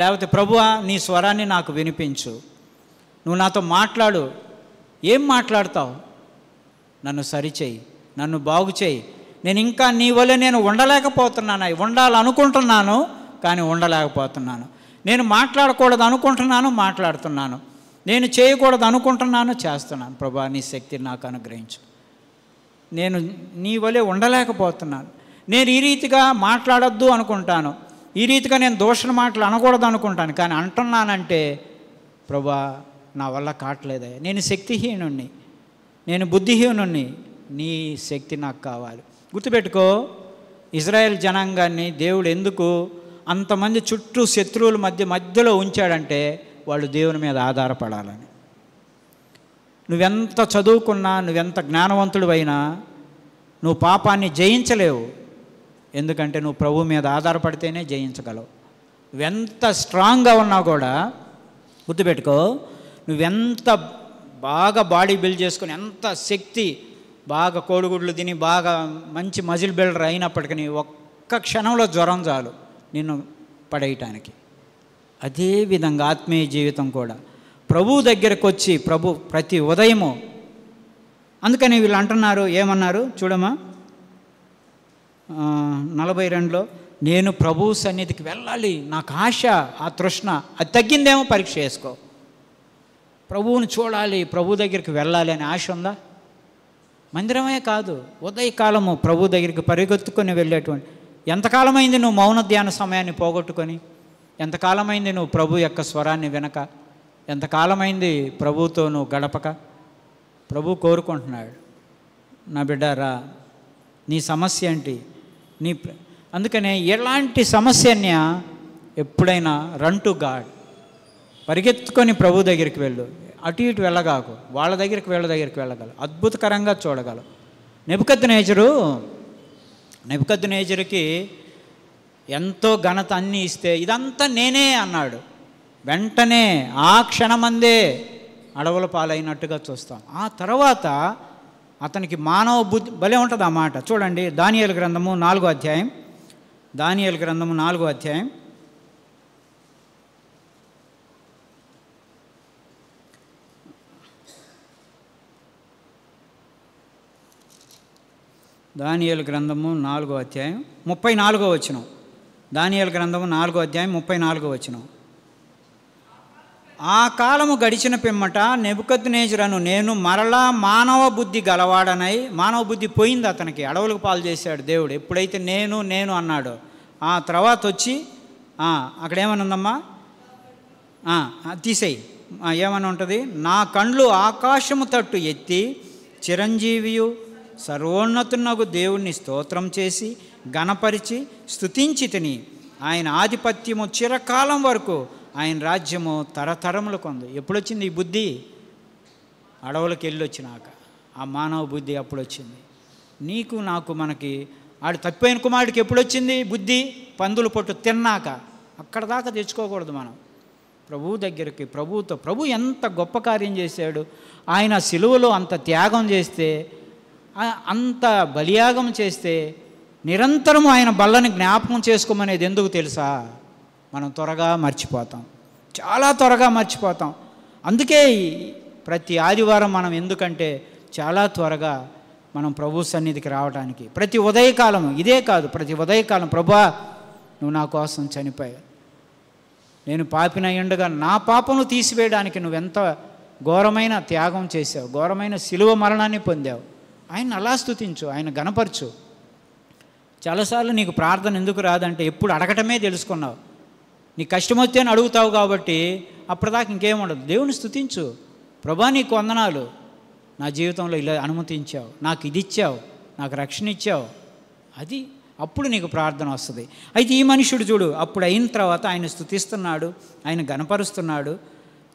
లేకపోతే ప్రభువా నీ స్వరాన్ని నాకు వినిపించు నువ్వు నాతో మాట్లాడు ఏం మాట్లాడతావు నన్ను సరిచేయి నన్ను బాగు చేయి నేను ఇంకా నీ వల్ల నేను ఉండలేకపోతున్నాను ఉండాలనుకుంటున్నాను కానీ ఉండలేకపోతున్నాను నేను మాట్లాడకూడదు అనుకుంటున్నాను మాట్లాడుతున్నాను నేను చేయకూడదు అనుకుంటున్నాను చేస్తున్నాను ప్రభా నీ శక్తిని నాకు అనుగ్రహించు నేను నీ వలె ఉండలేకపోతున్నాను నేను ఈ రీతిగా మాట్లాడొద్దు అనుకుంటాను ఈ రీతిగా నేను దోషణ మాటలు అనకూడదు అనుకుంటాను కానీ అంటున్నానంటే ప్రభా నా వల్ల కావట్లేదే నేను శక్తిహీనుణ్ణి నేను బుద్ధిహీనుణ్ణి నీ శక్తి నాకు కావాలి గుర్తుపెట్టుకో ఇజ్రాయెల్ జనాంగాన్ని దేవుడు ఎందుకు అంతమంది చుట్టూ శత్రువుల మధ్య మధ్యలో ఉంచాడంటే వాళ్ళు దేవుని మీద ఆధారపడాలని నువ్వెంత చదువుకున్నా నువ్వెంత అయినా నువ్వు పాపాన్ని జయించలేవు ఎందుకంటే నువ్వు ప్రభు మీద ఆధారపడితేనే జయించగలవు నువ్వెంత స్ట్రాంగ్గా ఉన్నా కూడా గుర్తుపెట్టుకో నువ్వెంత బాగా బాడీ బిల్డ్ చేసుకుని ఎంత శక్తి బాగా కోడిగుడ్లు తిని బాగా మంచి మజిల్ బిల్డర్ అయినప్పటికీ ఒక్క క్షణంలో జ్వరం చాలు నిన్ను పడేయటానికి అదేవిధంగా ఆత్మీయ జీవితం కూడా ప్రభువు దగ్గరకు వచ్చి ప్రభు ప్రతి ఉదయము అందుకని వీళ్ళు అంటున్నారు ఏమన్నారు చూడమా నలభై రెండులో నేను ప్రభు సన్నిధికి వెళ్ళాలి నాకు ఆశ ఆ తృష్ణ అది తగ్గిందేమో పరీక్ష చేసుకో ప్రభువును చూడాలి ప్రభు దగ్గరికి వెళ్ళాలి అనే ఆశ ఉందా మందిరమే కాదు ఉదయకాలము ప్రభు దగ్గరికి పరిగెత్తుకొని వెళ్ళేటువంటి ఎంతకాలమైంది నువ్వు మౌన ధ్యాన సమయాన్ని పోగొట్టుకొని ఎంతకాలమైంది నువ్వు ప్రభు యొక్క స్వరాన్ని వినక ఎంతకాలమైంది ప్రభుతో నువ్వు గడపక ప్రభు కోరుకుంటున్నాడు నా బిడ్డ రా నీ సమస్య ఏంటి నీ అందుకనే ఎలాంటి సమస్యని ఎప్పుడైనా రన్ టు గాడ్ పరిగెత్తుకొని ప్రభు దగ్గరికి వెళ్ళు అటు ఇటు వెళ్ళగాకు వాళ్ళ దగ్గరికి వీళ్ళ దగ్గరికి వెళ్ళగలవు అద్భుతకరంగా చూడగలవు నెపుకద్దు నేచరు నెపుకద్దు నేచరుకి ఎంతో ఘనత అన్ని ఇస్తే ఇదంతా నేనే అన్నాడు వెంటనే ఆ క్షణమందే అడవుల పాలైనట్టుగా చూస్తాం ఆ తర్వాత అతనికి మానవ బుద్ధి భలే ఉంటుంది ఆ మాట చూడండి దానియల గ్రంథము నాలుగో అధ్యాయం దానియల గ్రంథము నాలుగో అధ్యాయం దానియల గ్రంథము నాలుగో అధ్యాయం ముప్పై నాలుగో వచ్చినాం దానియల గ్రంథము నాలుగో అధ్యాయం ముప్పై నాలుగో వచ్చిన ఆ కాలము గడిచిన పిమ్మట నెబుకద్నేజురను నేను మరలా మానవ బుద్ధి గలవాడనై మానవ బుద్ధి పోయింది అతనికి అడవులకు పాలు చేశాడు దేవుడు ఎప్పుడైతే నేను నేను అన్నాడు ఆ తర్వాత వచ్చి అక్కడేమనుందమ్మా తీసేయి ఏమని ఉంటుంది నా కండ్లు ఆకాశము తట్టు ఎత్తి చిరంజీవియు సర్వోన్నతున్నకు దేవుణ్ణి స్తోత్రం చేసి గణపరిచి తిని ఆయన ఆధిపత్యము చిరకాలం వరకు ఆయన రాజ్యము తరతరములకు ఉంది ఎప్పుడొచ్చింది ఈ బుద్ధి అడవులకు వెళ్ళి వచ్చినాక ఆ మానవ బుద్ధి అప్పుడు వచ్చింది నీకు నాకు మనకి ఆడు తప్పిపోయిన కుమారుడికి ఎప్పుడు వచ్చింది బుద్ధి పందులు పొట్టు తిన్నాక అక్కడ దాకా తెచ్చుకోకూడదు మనం ప్రభువు దగ్గరికి ప్రభువుతో ప్రభు ఎంత గొప్ప కార్యం చేశాడు ఆయన సిలువలో అంత త్యాగం చేస్తే అంత బలియాగం చేస్తే నిరంతరము ఆయన బల్లని జ్ఞాపకం చేసుకోమనేది ఎందుకు తెలుసా మనం త్వరగా మర్చిపోతాం చాలా త్వరగా మర్చిపోతాం అందుకే ప్రతి ఆదివారం మనం ఎందుకంటే చాలా త్వరగా మనం ప్రభు సన్నిధికి రావడానికి ప్రతి ఉదయకాలం ఇదే కాదు ప్రతి ఉదయకాలం ప్రభా నువ్వు నా కోసం చనిపోయావు నేను పాపిన ఎండుగా నా పాపను తీసివేయడానికి నువ్వెంత ఘోరమైన త్యాగం చేసావు ఘోరమైన శిలువ మరణాన్ని పొందావు ఆయన అలా స్థుతించు ఆయన గనపరచు చాలాసార్లు నీకు ప్రార్థన ఎందుకు రాదంటే ఎప్పుడు అడగటమే తెలుసుకున్నావు నీ కష్టం అని అడుగుతావు కాబట్టి అప్పటిదాకా ఇంకేముండదు దేవుని స్థుతించు ప్రభా నీకు వందనాలు నా జీవితంలో ఇలా అనుమతించావు నాకు ఇది ఇచ్చావు నాకు రక్షణ ఇచ్చావు అది అప్పుడు నీకు ప్రార్థన వస్తుంది అయితే ఈ మనుషుడు చూడు అప్పుడు అయిన తర్వాత ఆయన స్థుతిస్తున్నాడు ఆయన గనపరుస్తున్నాడు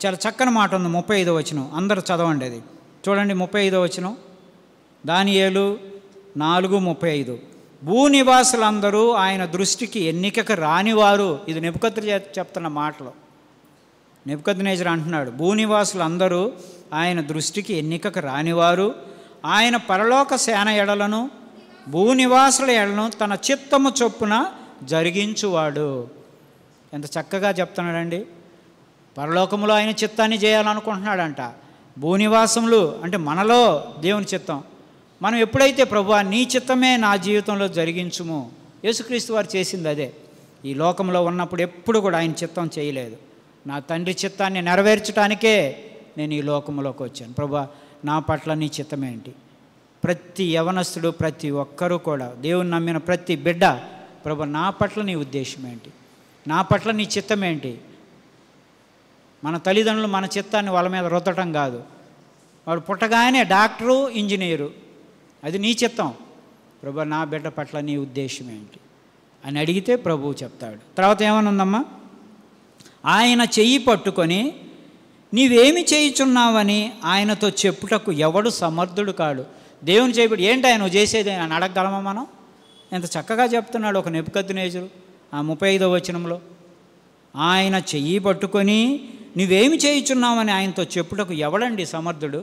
చాలా చక్కని మాట ఉంది ముప్పై ఐదో వచనం అందరు చదవండి అది చూడండి ముప్పై ఐదో వచనం దాని ఏలు నాలుగు ముప్పై ఐదు భూనివాసులందరూ ఆయన దృష్టికి ఎన్నికకు రానివారు ఇది నిపుకద్ర చెప్తున్న మాటలు నేజర్ అంటున్నాడు భూనివాసులందరూ ఆయన దృష్టికి ఎన్నికకు రానివారు ఆయన పరలోక సేన ఎడలను భూనివాసుల ఎడలను తన చిత్తము చొప్పున జరిగించువాడు ఎంత చక్కగా చెప్తున్నాడండి పరలోకములో ఆయన చిత్తాన్ని చేయాలనుకుంటున్నాడంట భూనివాసములు అంటే మనలో దేవుని చిత్తం మనం ఎప్పుడైతే ప్రభు నీ చిత్తమే నా జీవితంలో జరిగించుము యేసుక్రీస్తు వారు చేసింది అదే ఈ లోకంలో ఉన్నప్పుడు ఎప్పుడు కూడా ఆయన చిత్తం చేయలేదు నా తండ్రి చిత్తాన్ని నెరవేర్చడానికే నేను ఈ లోకంలోకి వచ్చాను ప్రభు నా పట్ల నీ చిత్తమేంటి ప్రతి యవనస్తుడు ప్రతి ఒక్కరూ కూడా దేవుని నమ్మిన ప్రతి బిడ్డ ప్రభు నా పట్ల నీ ఉద్దేశం ఏంటి నా పట్ల నీ చిత్తం ఏంటి మన తల్లిదండ్రులు మన చిత్తాన్ని వాళ్ళ మీద రొద్దటం కాదు వాడు పుట్టగానే డాక్టరు ఇంజనీరు అది నీ చిత్తం ప్రభు నా బిడ్డ పట్ల నీ ఉద్దేశం ఏంటి అని అడిగితే ప్రభువు చెప్తాడు తర్వాత ఏమనుందమ్మా ఆయన చెయ్యి పట్టుకొని నీవేమి చేయుచున్నావని ఆయనతో చెప్పుటకు ఎవడు సమర్థుడు కాడు దేవుని చేయబడి ఏంటి ఆయన చేసేది అని అడగగలమా మనం ఎంత చక్కగా చెప్తున్నాడు ఒక నెప్పుకద్దునేజుడు ఆ ముప్పై ఐదో వచనంలో ఆయన చెయ్యి పట్టుకొని నువ్వేమి చేయుచున్నావని ఆయనతో చెప్పుటకు ఎవడండి సమర్థుడు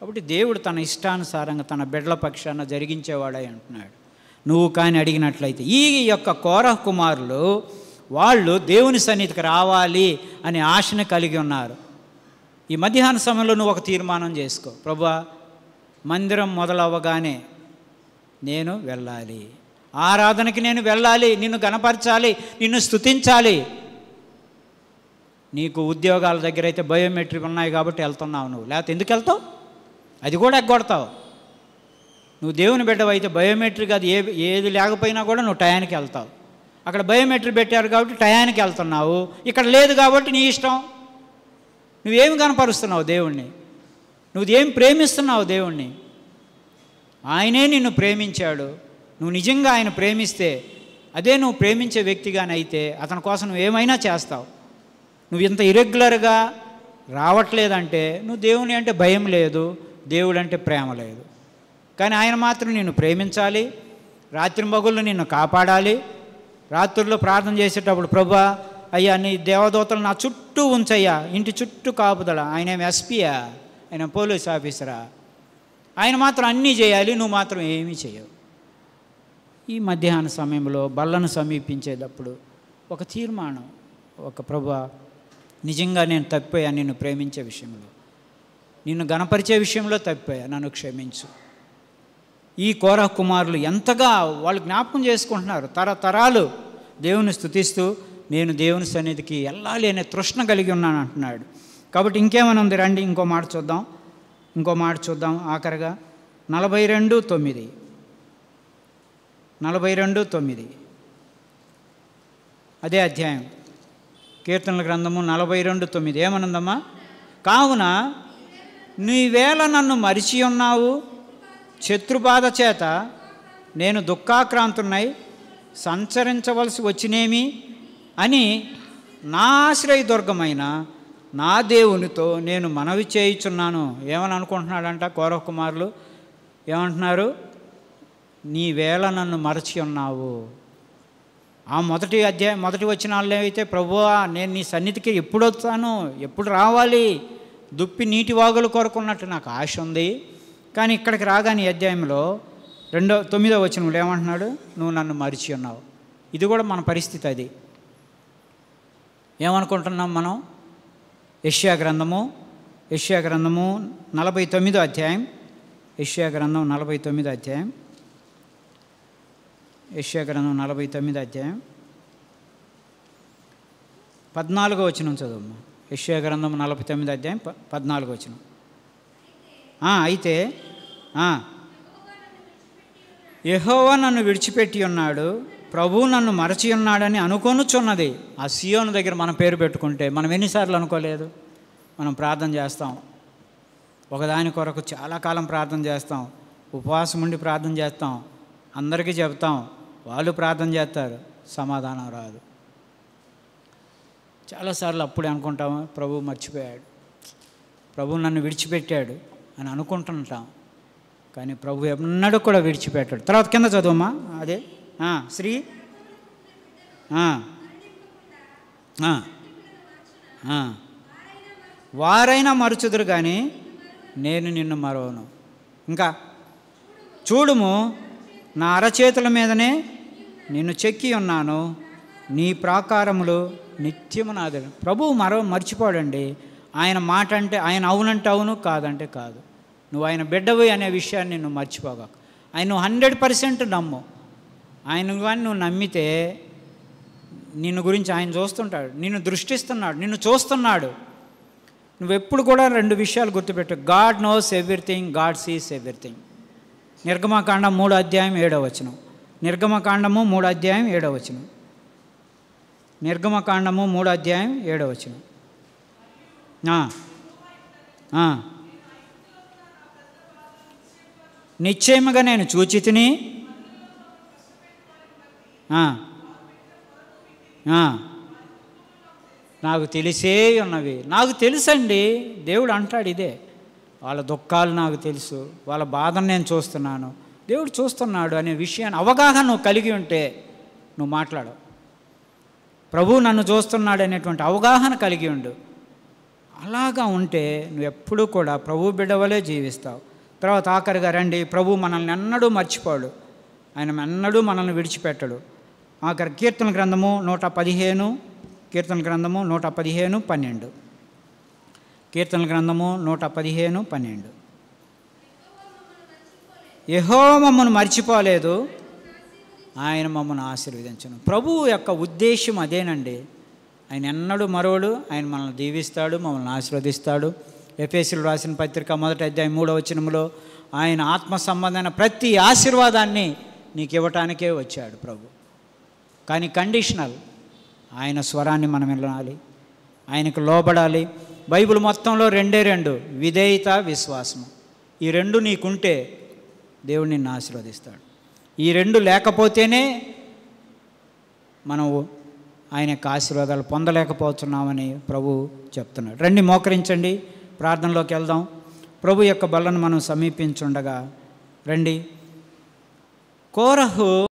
కాబట్టి దేవుడు తన ఇష్టానుసారంగా తన బిడ్డల పక్షాన జరిగించేవాడై అంటున్నాడు నువ్వు కానీ అడిగినట్లయితే ఈ యొక్క కోర కుమారులు వాళ్ళు దేవుని సన్నిధికి రావాలి అనే ఆశను కలిగి ఉన్నారు ఈ మధ్యాహ్న సమయంలో నువ్వు ఒక తీర్మానం చేసుకో ప్రభా మందిరం మొదలవ్వగానే నేను వెళ్ళాలి ఆరాధనకి నేను వెళ్ళాలి నిన్ను గణపరచాలి నిన్ను స్థుతించాలి నీకు ఉద్యోగాల దగ్గర అయితే బయోమెట్రిక్ ఉన్నాయి కాబట్టి వెళ్తున్నావు నువ్వు లేకపోతే ఎందుకు వెళ్తావు అది కూడా ఎగ్గొడతావు నువ్వు దేవుని అయితే బయోమెట్రిక్ అది ఏ ఏది లేకపోయినా కూడా నువ్వు టయానికి వెళ్తావు అక్కడ బయోమెట్రిక్ పెట్టారు కాబట్టి టయానికి వెళ్తున్నావు ఇక్కడ లేదు కాబట్టి నీ ఇష్టం నువ్వేమి కనపరుస్తున్నావు దేవుణ్ణి నువ్వేం ప్రేమిస్తున్నావు దేవుణ్ణి ఆయనే నిన్ను ప్రేమించాడు నువ్వు నిజంగా ఆయన ప్రేమిస్తే అదే నువ్వు ప్రేమించే వ్యక్తిగానైతే అతని కోసం నువ్వు ఏమైనా చేస్తావు నువ్వు ఇంత ఇరెగ్యులర్గా రావట్లేదంటే నువ్వు దేవుని అంటే భయం లేదు దేవుడు అంటే ప్రేమ లేదు కానీ ఆయన మాత్రం నేను ప్రేమించాలి రాత్రి మగుళ్ళు నిన్ను కాపాడాలి రాత్రుల్లో ప్రార్థన చేసేటప్పుడు ప్రభా అయ్యా నీ దేవదూతలు నా చుట్టూ ఉంచయ్యా ఇంటి చుట్టూ కాపుదల ఆయన ఎస్పీయా ఆయన పోలీస్ ఆఫీసరా ఆయన మాత్రం అన్నీ చేయాలి నువ్వు మాత్రం ఏమీ చేయవు ఈ మధ్యాహ్న సమయంలో బళ్ళను సమీపించేటప్పుడు ఒక తీర్మానం ఒక ప్రభు నిజంగా నేను తప్పిపోయా నిన్ను ప్రేమించే విషయంలో నిన్ను గణపరిచే విషయంలో తప్పిపోయా నన్ను క్షమించు ఈ కోర కుమారులు ఎంతగా వాళ్ళు జ్ఞాపకం చేసుకుంటున్నారు తరతరాలు దేవుని స్థుతిస్తూ నేను దేవుని సన్నిధికి వెళ్ళాలి అనే తృష్ణ కలిగి ఉన్నాను అంటున్నాడు కాబట్టి ఇంకేమైనా రండి ఇంకో మాట చూద్దాం ఇంకో మాట చూద్దాం ఆఖరిగా నలభై రెండు తొమ్మిది నలభై రెండు తొమ్మిది అదే అధ్యాయం కీర్తనల గ్రంథము నలభై రెండు తొమ్మిది ఏమనుందమ్మా కావున నీవేళ నన్ను మరిచి ఉన్నావు శత్రుబాధ చేత నేను దుఃఖాక్రాంతున్నాయి సంచరించవలసి వచ్చినేమి అని నా ఆశ్రయదుర్గమైన నా దేవునితో నేను మనవి చేయుచున్నాను ఏమని అనుకుంటున్నాడంట కౌరవ కుమారులు ఏమంటున్నారు నీవేళ నన్ను మరచి ఉన్నావు ఆ మొదటి అధ్యాయం మొదటి వచ్చిన వాళ్ళు అయితే ప్రభువా నేను నీ సన్నిధికి ఎప్పుడు వస్తాను ఎప్పుడు రావాలి దుప్పి నీటి వాగుల కొరకు ఉన్నట్టు నాకు ఆశ ఉంది కానీ ఇక్కడికి రాగానే అధ్యాయంలో రెండో తొమ్మిదో వచనంలో ఏమంటున్నాడు నువ్వు నన్ను మరిచి ఉన్నావు ఇది కూడా మన పరిస్థితి అది ఏమనుకుంటున్నాం మనం యష్యా గ్రంథము యష్యా గ్రంథము నలభై తొమ్మిదో అధ్యాయం యష్యా గ్రంథం నలభై తొమ్మిదో అధ్యాయం యష్యా గ్రంథం నలభై తొమ్మిదో అధ్యాయం పద్నాలుగో వచనం చదువు యశ్వ గ్రంథం నలభై తొమ్మిది అధ్యాయం పద్నాలుగు వచ్చిన అయితే యహోవా నన్ను విడిచిపెట్టి ఉన్నాడు ప్రభు నన్ను మరచి ఉన్నాడని అనుకొనుచున్నది ఆ సియోను దగ్గర మనం పేరు పెట్టుకుంటే మనం ఎన్నిసార్లు అనుకోలేదు మనం ప్రార్థన చేస్తాం ఒకదాని కొరకు చాలా కాలం ప్రార్థన చేస్తాం ఉపవాసం ఉండి ప్రార్థన చేస్తాం అందరికీ చెప్తాం వాళ్ళు ప్రార్థన చేస్తారు సమాధానం రాదు చాలాసార్లు అప్పుడే అనుకుంటాము ప్రభు మర్చిపోయాడు ప్రభు నన్ను విడిచిపెట్టాడు అని అనుకుంటుంటాం కానీ ప్రభు ఎన్నడూ కూడా విడిచిపెట్టాడు తర్వాత కింద చదువుమా అదే శ్రీ వారైనా మరుచుదురు కానీ నేను నిన్ను మరవను ఇంకా చూడుము నా అరచేతుల మీదనే నిన్ను చెక్కి ఉన్నాను నీ ప్రాకారములు నిత్యము నా దగ్గర ప్రభువు మరో మర్చిపోడండి ఆయన మాట అంటే ఆయన అవునంటే అవును కాదంటే కాదు నువ్వు ఆయన బిడ్డవి అనే విషయాన్ని నువ్వు మర్చిపోగాక ఆయన నువ్వు హండ్రెడ్ పర్సెంట్ నమ్ము ఆయన కానీ నువ్వు నమ్మితే నిన్ను గురించి ఆయన చూస్తుంటాడు నిన్ను దృష్టిస్తున్నాడు నిన్ను చూస్తున్నాడు నువ్వెప్పుడు కూడా రెండు విషయాలు గుర్తుపెట్టు God knows everything God sees everything నిర్గమకాండం మూడో అధ్యాయం ఏడవచనం నిర్గమకాండము మూడో అధ్యాయం ఏడవచనం నిర్గమకాండము మూడో అధ్యాయం ఏడో వచ్చిన నిశ్చయముగా నేను చూచి తిని నాకు తెలిసే ఉన్నవి నాకు తెలుసండి దేవుడు అంటాడు ఇదే వాళ్ళ దుఃఖాలు నాకు తెలుసు వాళ్ళ బాధను నేను చూస్తున్నాను దేవుడు చూస్తున్నాడు అనే విషయాన్ని అవగాహన నువ్వు కలిగి ఉంటే నువ్వు మాట్లాడవు ప్రభు నన్ను చూస్తున్నాడు అనేటువంటి అవగాహన కలిగి ఉండు అలాగా ఉంటే నువ్వు ఎప్పుడూ కూడా ప్రభు బిడవలే జీవిస్తావు తర్వాత ఆఖరిగా రండి ప్రభు మనల్ని ఎన్నడూ మర్చిపోడు ఆయన ఎన్నడూ మనల్ని విడిచిపెట్టడు ఆఖరి కీర్తన గ్రంథము నూట పదిహేను కీర్తన గ్రంథము నూట పదిహేను పన్నెండు కీర్తన గ్రంథము నూట పదిహేను పన్నెండు యహో మమ్మను మర్చిపోలేదు ఆయన మమ్మల్ని ఆశీర్వదించను ప్రభువు యొక్క ఉద్దేశం అదేనండి ఆయన ఎన్నడూ మరోడు ఆయన మనల్ని దీవిస్తాడు మమ్మల్ని ఆశీర్వదిస్తాడు ఎఫ్ఎస్సీలు రాసిన పత్రిక మొదటి అధ్యాయం మూడవ వచనంలో ఆయన ఆత్మ సంబంధమైన ప్రతి ఆశీర్వాదాన్ని నీకు ఇవ్వటానికే వచ్చాడు ప్రభు కానీ కండిషనల్ ఆయన స్వరాన్ని మనం వినాలి ఆయనకు లోబడాలి బైబిల్ మొత్తంలో రెండే రెండు విధేయత విశ్వాసము ఈ రెండు నీకుంటే దేవుడు నిన్ను ఆశీర్వదిస్తాడు ఈ రెండు లేకపోతేనే మనం ఆయన యొక్క ఆశీర్వాదాలు పొందలేకపోతున్నామని ప్రభు చెప్తున్నాడు రండి మోకరించండి ప్రార్థనలోకి వెళ్దాం ప్రభు యొక్క బలను మనం సమీపించుండగా రండి కోరహు